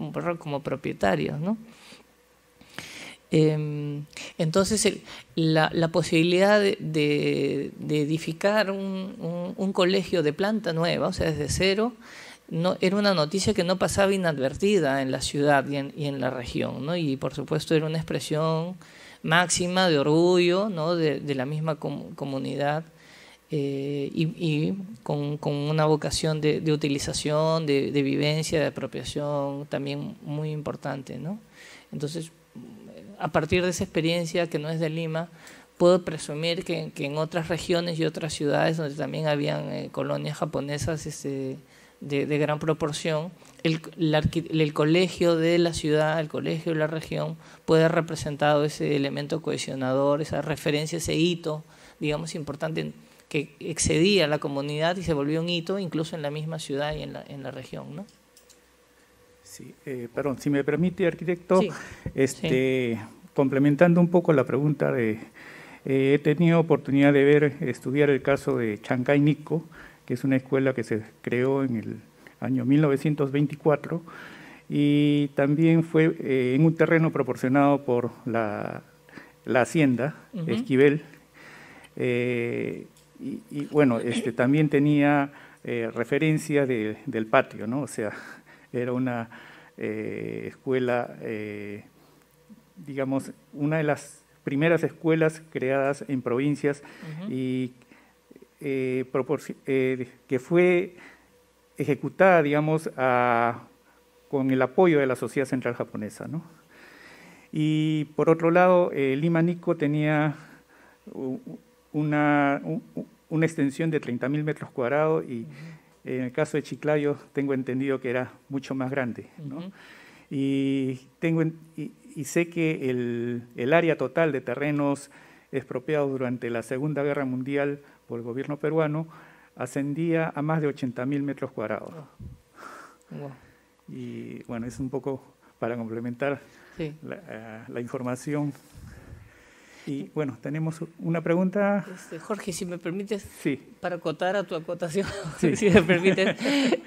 como propietarios, ¿no? Em, entonces la, posibilidad de, de, edificar un, un, colegio de planta nueva, o sea, desde cero, era una noticia que no pasaba inadvertida en la ciudad y en, la región, Y por supuesto era una expresión máxima de orgullo, De, la misma comunidad eh, y, con, una vocación de, utilización, de, vivencia, de apropiación también muy importante, Entonces, a partir de esa experiencia que no es de Lima, puedo presumir que, en otras regiones y otras ciudades donde también habían eh, colonias japonesas, este, de, gran proporción, el, colegio de la ciudad, el colegio de la región, puede haber representado ese elemento cohesionador, esa referencia, ese hito, digamos, importante que excedía a la comunidad y se volvió un hito incluso en la misma ciudad y en la, región, ¿no? Sí, eh, perdón, si me permite, arquitecto, este, complementando un poco la pregunta de, eh, he tenido oportunidad de ver, estudiar el caso de Chancay Nico, que es una escuela que se creó en el año 1924 y también fue eh, en un terreno proporcionado por la, hacienda Esquivel. Eh, y, bueno, este, también tenía eh, referencia del patio, ¿no? O sea, era una escuela, digamos, una de las primeras escuelas creadas en provincias eh, eh, que fue ejecutada, digamos, con el apoyo de la sociedad central japonesa. ¿no? Y por otro lado, eh, Lima Nico tenía una, una extensión de 30.000 metros cuadrados y en el caso de Chiclayo tengo entendido que era mucho más grande. ¿no? y, tengo, y, sé que el, el, área total de terrenos expropiados durante la Segunda Guerra Mundial por el gobierno peruano ascendía a más de 80.000 metros cuadrados. Oh, y bueno, es un poco para complementar eh, la, información. Y bueno, tenemos una pregunta. Este, Jorge, si me permites, para acotar a tu acotación, si me permites.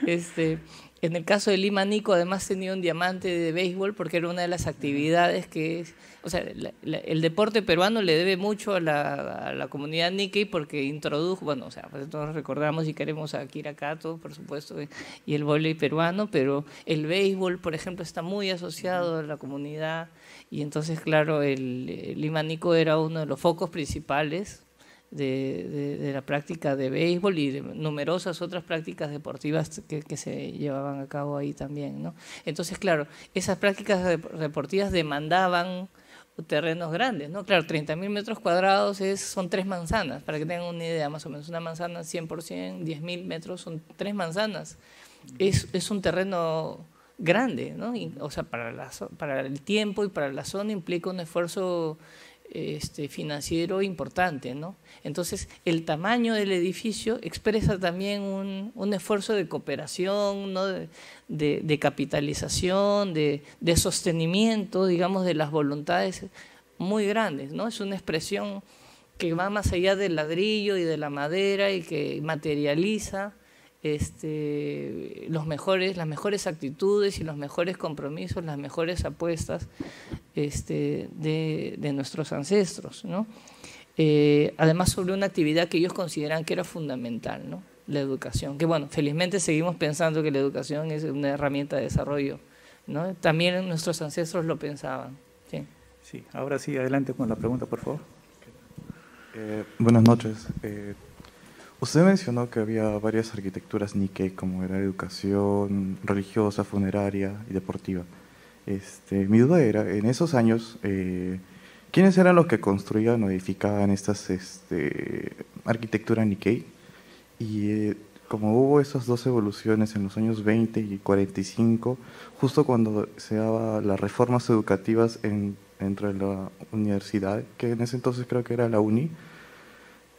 este, en el caso de Lima Nico, además tenía un diamante de béisbol porque era una de las actividades que o sea, el deporte peruano le debe mucho a la, comunidad Nikkei porque introdujo, bueno, o sea, pues todos recordamos y queremos a acá por supuesto, eh, y el voleibol peruano, pero el béisbol, por ejemplo, está muy asociado a la comunidad y entonces, claro, el Lima Nico era uno de los focos principales de, la práctica de béisbol y de numerosas otras prácticas deportivas que, se llevaban a cabo ahí también. ¿no? Entonces, claro, esas prácticas deportivas demandaban terrenos grandes, ¿no? Claro, 30.000 metros cuadrados es, son tres manzanas, para que tengan una idea más o menos. Una manzana 100%, 10.000 metros son tres manzanas. Es, un terreno grande, ¿no? Y, o sea, para, la, para el tiempo y para la zona implica un esfuerzo este, financiero importante, Entonces, el tamaño del edificio expresa también un, esfuerzo de cooperación, de, capitalización, de, de, sostenimiento, digamos, de las voluntades muy grandes, ¿no? Es una expresión que va más allá del ladrillo y de la madera y que materializa este, los mejores, las mejores actitudes y los mejores compromisos, las mejores apuestas este, de, nuestros ancestros. ¿no? Eh, además, sobre una actividad que ellos consideran que era fundamental, ¿no? la educación. Que bueno, felizmente seguimos pensando que la educación es una herramienta de desarrollo. ¿no? También nuestros ancestros lo pensaban. Sí. ahora sí, adelante con la pregunta, por favor. Eh, buenas noches. Eh, Usted mencionó que había varias arquitecturas Nikkei, como era educación, religiosa, funeraria y deportiva. Este, mi duda era, en esos años, eh, ¿quiénes eran los que construían o edificaban estas este, arquitectura Nikkei? Y eh, como hubo esas dos evoluciones en los años 20 y 45, justo cuando se daban las reformas educativas en, dentro de la universidad, que en ese entonces creo que era la UNI,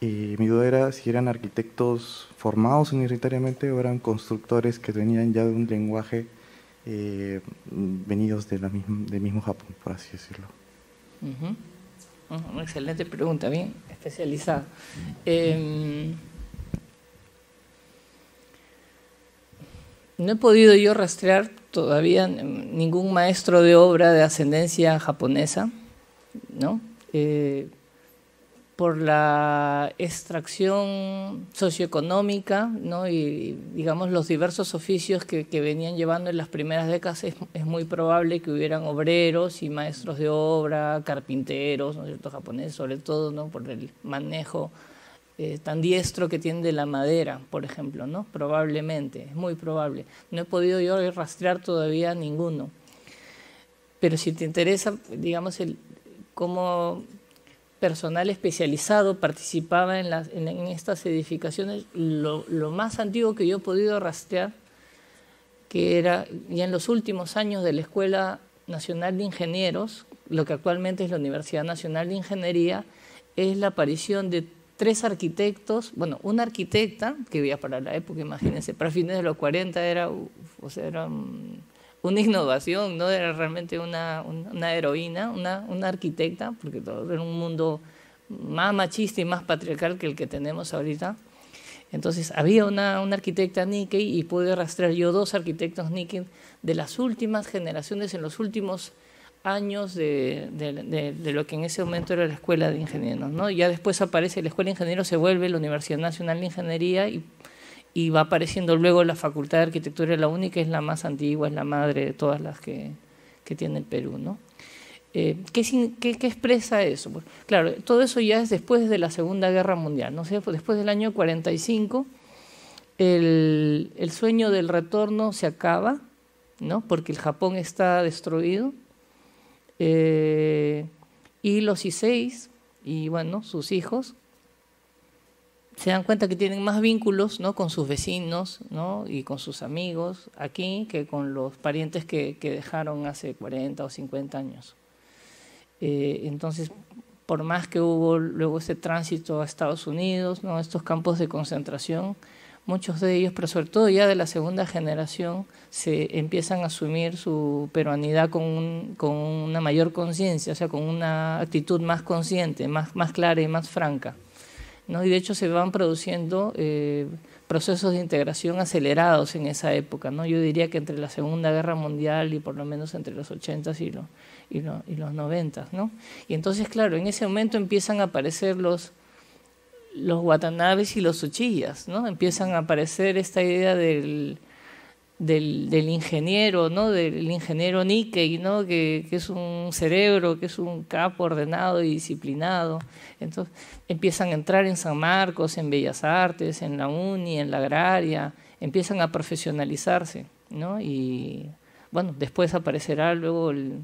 y mi duda era si eran arquitectos formados universitariamente o eran constructores que venían ya de un lenguaje eh, venidos de del mismo Japón, por así decirlo. Una excelente pregunta, bien especializada. Em, no he podido yo rastrear todavía ningún maestro de obra de ascendencia japonesa, ¿no? Eh, por la extracción socioeconómica ¿no? y, digamos, los diversos oficios que, venían llevando en las primeras décadas, es, muy probable que hubieran obreros y maestros de obra, carpinteros, ¿no cierto?, japoneses sobre todo, ¿no? por el manejo eh, tan diestro que tiene de la madera, por ejemplo, ¿no? Probablemente, es muy probable. No he podido yo rastrear todavía ninguno. Pero si te interesa, digamos, el, cómo personal especializado participaba en, las, estas edificaciones. Lo, más antiguo que yo he podido rastrear, que era ya en los últimos años de la Escuela Nacional de Ingenieros, lo que actualmente es la Universidad Nacional de Ingeniería, es la aparición de tres arquitectos, bueno, una arquitecta, que vivía para la época, imagínense, para fines de los 40 era, o sea, una innovación, no era realmente una, una heroína, una, una, arquitecta, porque todo era un mundo más machista y más patriarcal que el que tenemos ahorita. Entonces había una, una arquitecta Nikkei y pude rastrear yo dos arquitectos Nikkei de las últimas generaciones, en los últimos años de, lo que en ese momento era la Escuela de Ingenieros. ¿no? Ya después aparece la Escuela de Ingenieros, se vuelve la Universidad Nacional de Ingeniería y y va apareciendo luego la Facultad de Arquitectura, la única es la más antigua, es la madre de todas las que, tiene el Perú. ¿no? Eh, ¿qué, expresa eso? claro, todo eso ya es después de la Segunda Guerra Mundial, ¿no? Pues, después del año 45, el, sueño del retorno se acaba, ¿no? porque el Japón está destruido, eh, y los i y bueno, sus hijos se dan cuenta que tienen más vínculos ¿no? con sus vecinos ¿no? y con sus amigos aquí que con los parientes que, dejaron hace 40 o 50 años. Eh, entonces, por más que hubo luego ese tránsito a Estados Unidos, ¿no? estos campos de concentración, muchos de ellos, pero sobre todo ya de la segunda generación, se empiezan a asumir su peruanidad con, con una mayor conciencia, o sea, con una actitud más consciente, más, más clara y más franca. ¿no? Y de hecho se van produciendo eh, procesos de integración acelerados en esa época, ¿no? Yo diría que entre la Segunda Guerra Mundial y por lo menos entre los 80 y, y, los 90 ¿no? Y entonces, claro, en ese momento empiezan a aparecer los los y los Uchillas, ¿no? Empiezan a aparecer esta idea del del, ingeniero, ¿no? Del ingeniero Nikkei, ¿no? Que, es un cerebro, que es un capo ordenado y disciplinado. Entonces empiezan a entrar en San Marcos, en Bellas Artes, en la Uni, en la Agraria, empiezan a profesionalizarse, Y bueno, después aparecerá luego el,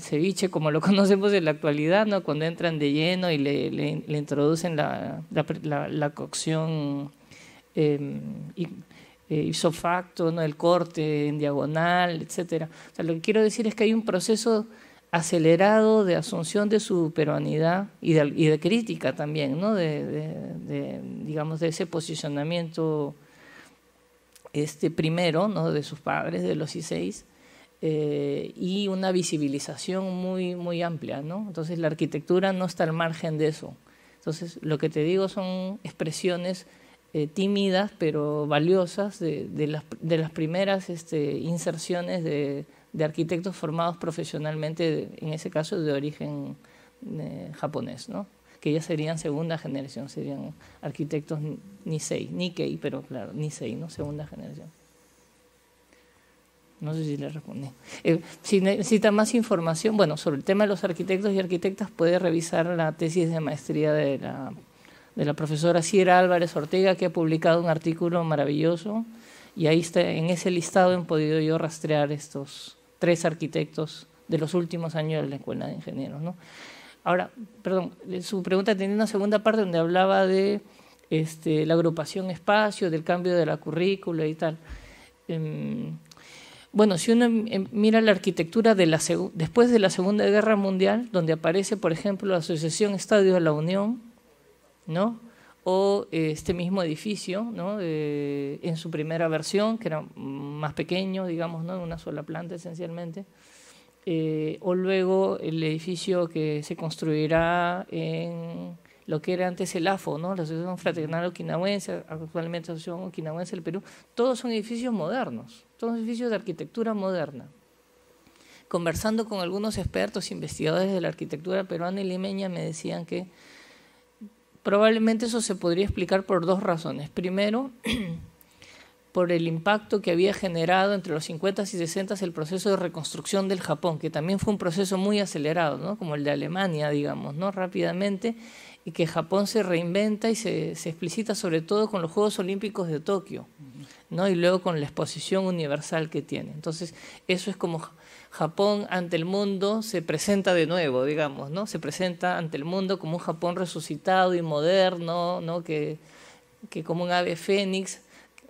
ceviche como lo conocemos en la actualidad, ¿no? Cuando entran de lleno y le, introducen la, cocción. Em, y, eh, facto, ¿no? el corte en diagonal, etc. O sea, lo que quiero decir es que hay un proceso acelerado de asunción de su peruanidad y de, y de crítica también, ¿no? De, digamos, de ese posicionamiento este primero ¿no? de sus padres, de los i eh, y una visibilización muy, muy amplia. ¿no? Entonces la arquitectura no está al margen de eso. Entonces lo que te digo son expresiones eh, tímidas pero valiosas de, las, primeras este, inserciones de, arquitectos formados profesionalmente, en ese caso de origen eh, japonés, ¿no? que ya serían segunda generación, serían arquitectos Nisei, Nikkei, pero claro, Nisei, ¿no? segunda generación. No sé si le respondí. Eh, si necesita más información, bueno, sobre el tema de los arquitectos y arquitectas, puede revisar la tesis de maestría de la de la profesora Sierra Álvarez Ortega, que ha publicado un artículo maravilloso. Y ahí está, en ese listado he podido yo rastrear estos tres arquitectos de los últimos años de la Escuela de Ingenieros. Ahora, perdón, su pregunta tenía una segunda parte donde hablaba de este, la agrupación espacio, del cambio de la currícula y tal. Em, bueno, si uno em, em, mira la arquitectura de la después de la Segunda Guerra Mundial, donde aparece, por ejemplo, la Asociación Estadio de la Unión, ¿no? o eh, este mismo edificio, ¿no? en su primera versión, que era más pequeño, digamos, ¿no? en una sola planta esencialmente, eh, o luego el edificio que se construirá en lo que era antes el AFO, ¿no? la Asociación Fraternal Okinawense, actualmente la Asociación Okinawense del Perú, todos son edificios modernos, todos edificios de arquitectura moderna. Conversando con algunos expertos, investigadores de la arquitectura peruana y limeña, me decían que Probablemente eso se podría explicar por dos razones. Primero, por el impacto que había generado entre los 50 y 60 el proceso de reconstrucción del Japón, que también fue un proceso muy acelerado, ¿no? como el de Alemania, digamos, ¿no? rápidamente, y que Japón se reinventa y se, se explicita sobre todo con los Juegos Olímpicos de Tokio, ¿no? y luego con la exposición universal que tiene. Entonces, eso es como Japón ante el mundo se presenta de nuevo, digamos, ¿no? Se presenta ante el mundo como un Japón resucitado y moderno, ¿no? Que, como un ave fénix,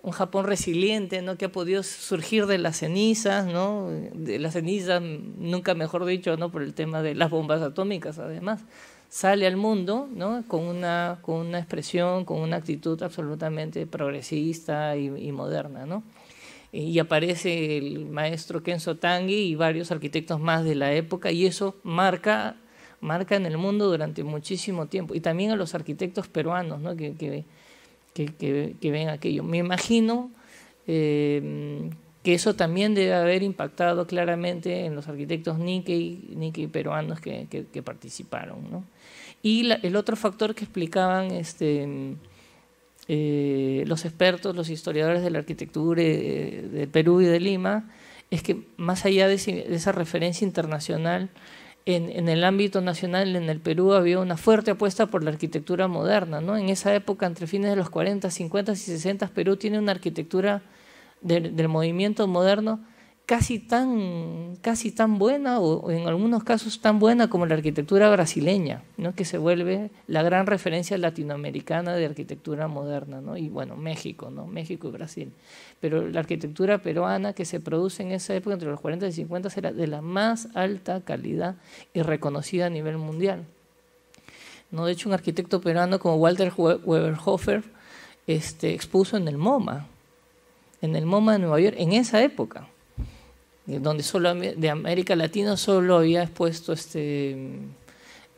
un Japón resiliente, ¿no? Que ha podido surgir de las cenizas, ¿no? De las cenizas, nunca mejor dicho, ¿no? Por el tema de las bombas atómicas, además. Sale al mundo, ¿no? Con una, con una expresión, con una actitud absolutamente progresista y, y moderna, ¿no? y aparece el maestro Kenzo Tangi y varios arquitectos más de la época y eso marca marca en el mundo durante muchísimo tiempo y también a los arquitectos peruanos que, que, que, que, ven aquello. Me imagino em, que eso también debe haber impactado claramente en los arquitectos Nikkei, y peruanos que, participaron. Y el otro factor que explicaban este, eh, los expertos, los historiadores de la arquitectura eh, de Perú y de Lima, es que más allá de, esa referencia internacional, en, el ámbito nacional, en el Perú, había una fuerte apuesta por la arquitectura moderna. ¿no? En esa época, entre fines de los 40, 50 y 60, Perú tiene una arquitectura del movimiento moderno casi tan, casi tan buena o en algunos casos tan buena como la arquitectura brasileña, ¿no? que se vuelve la gran referencia latinoamericana de arquitectura moderna, ¿no? y bueno, México, ¿no? México y Brasil. Pero la arquitectura peruana que se produce en esa época, entre los 40 y 50, era de la más alta calidad y reconocida a nivel mundial. ¿No? De hecho, un arquitecto peruano como Walter Weberhofer este, expuso en el MoMA, en el MoMA de Nueva York, en esa época eh, donde solo de América Latina solo había expuesto este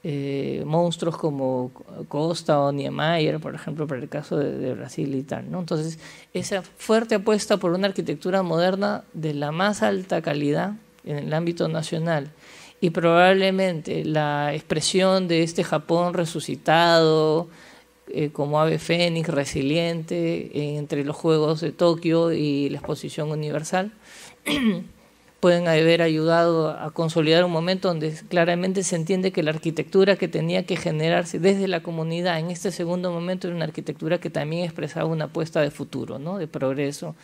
eh, monstruos como Costa o Niemeyer, por ejemplo, para el caso de, Brasil y tal. ¿no? Entonces, esa fuerte apuesta por una arquitectura moderna de la más alta calidad en el ámbito nacional y probablemente la expresión de este Japón resucitado eh, como ave fénix resiliente entre los Juegos de Tokio y la Exposición Universal. pueden haber ayudado a consolidar un momento donde claramente se entiende que la arquitectura que tenía que generarse desde la comunidad en este segundo momento era una arquitectura que también expresaba una apuesta de futuro, ¿no? de progreso,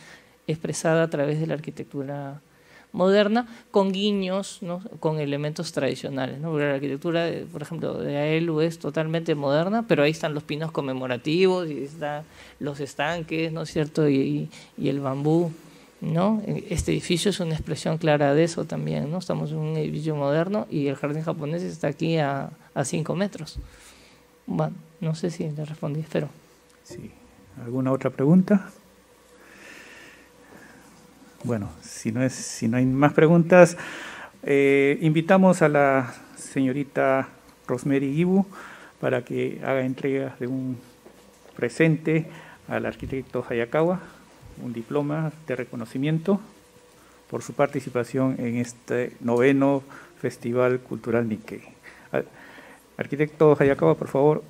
expresada a través de la arquitectura moderna, con guiños, ¿no? con elementos tradicionales. la arquitectura, por ejemplo, de AELU es totalmente moderna, pero ahí están los pinos conmemorativos, y están los estanques, ¿no es cierto? Y, y el bambú. ¿no? Este edificio es una expresión clara de eso también, ¿no? Estamos en un edificio moderno y el jardín japonés está aquí a 5 metros. Bueno, no sé si le respondí, espero. Sí. ¿Alguna otra pregunta? Bueno, si no, es, si no hay más preguntas, eh, invitamos a la señorita Rosemary Ibu para que haga entrega de un presente al arquitecto Hayakawa un diploma de reconocimiento por su participación en este noveno Festival Cultural Nike. Arquitecto Hayakawa, por favor,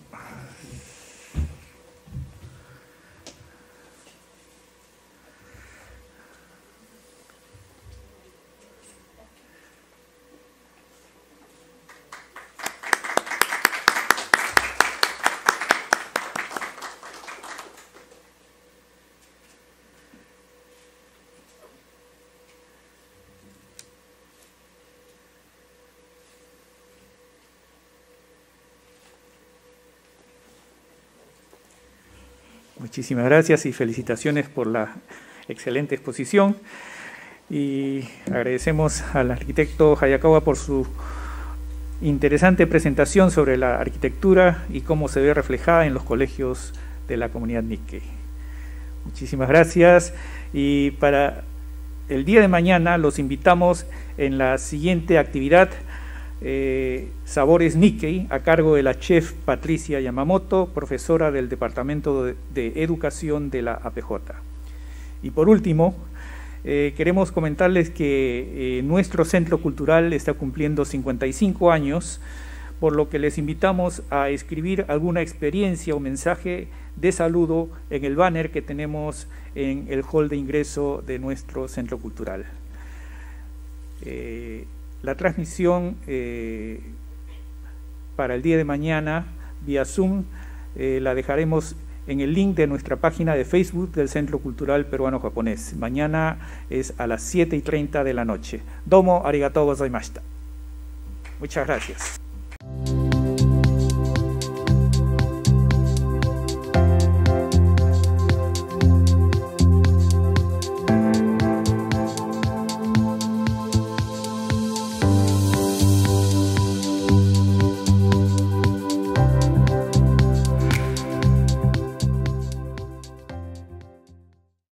Muchísimas gracias y felicitaciones por la excelente exposición. Y agradecemos al arquitecto Hayakawa por su interesante presentación sobre la arquitectura y cómo se ve reflejada en los colegios de la comunidad Nikkei. Muchísimas gracias y para el día de mañana los invitamos en la siguiente actividad eh, Sabores Nikkei, a cargo de la chef Patricia Yamamoto, profesora del Departamento de, Educación de la APJ. Y por último, eh, queremos comentarles que eh, nuestro centro cultural está cumpliendo 55 años, por lo que les invitamos a escribir alguna experiencia o mensaje de saludo en el banner que tenemos en el hall de ingreso de nuestro centro cultural. Eh, la transmisión eh, para el día de mañana vía Zoom eh, la dejaremos en el link de nuestra página de Facebook del Centro Cultural Peruano-Japonés. Mañana es a las 7 y 30 de la noche. Domo arigatou gozaimashita. Muchas gracias.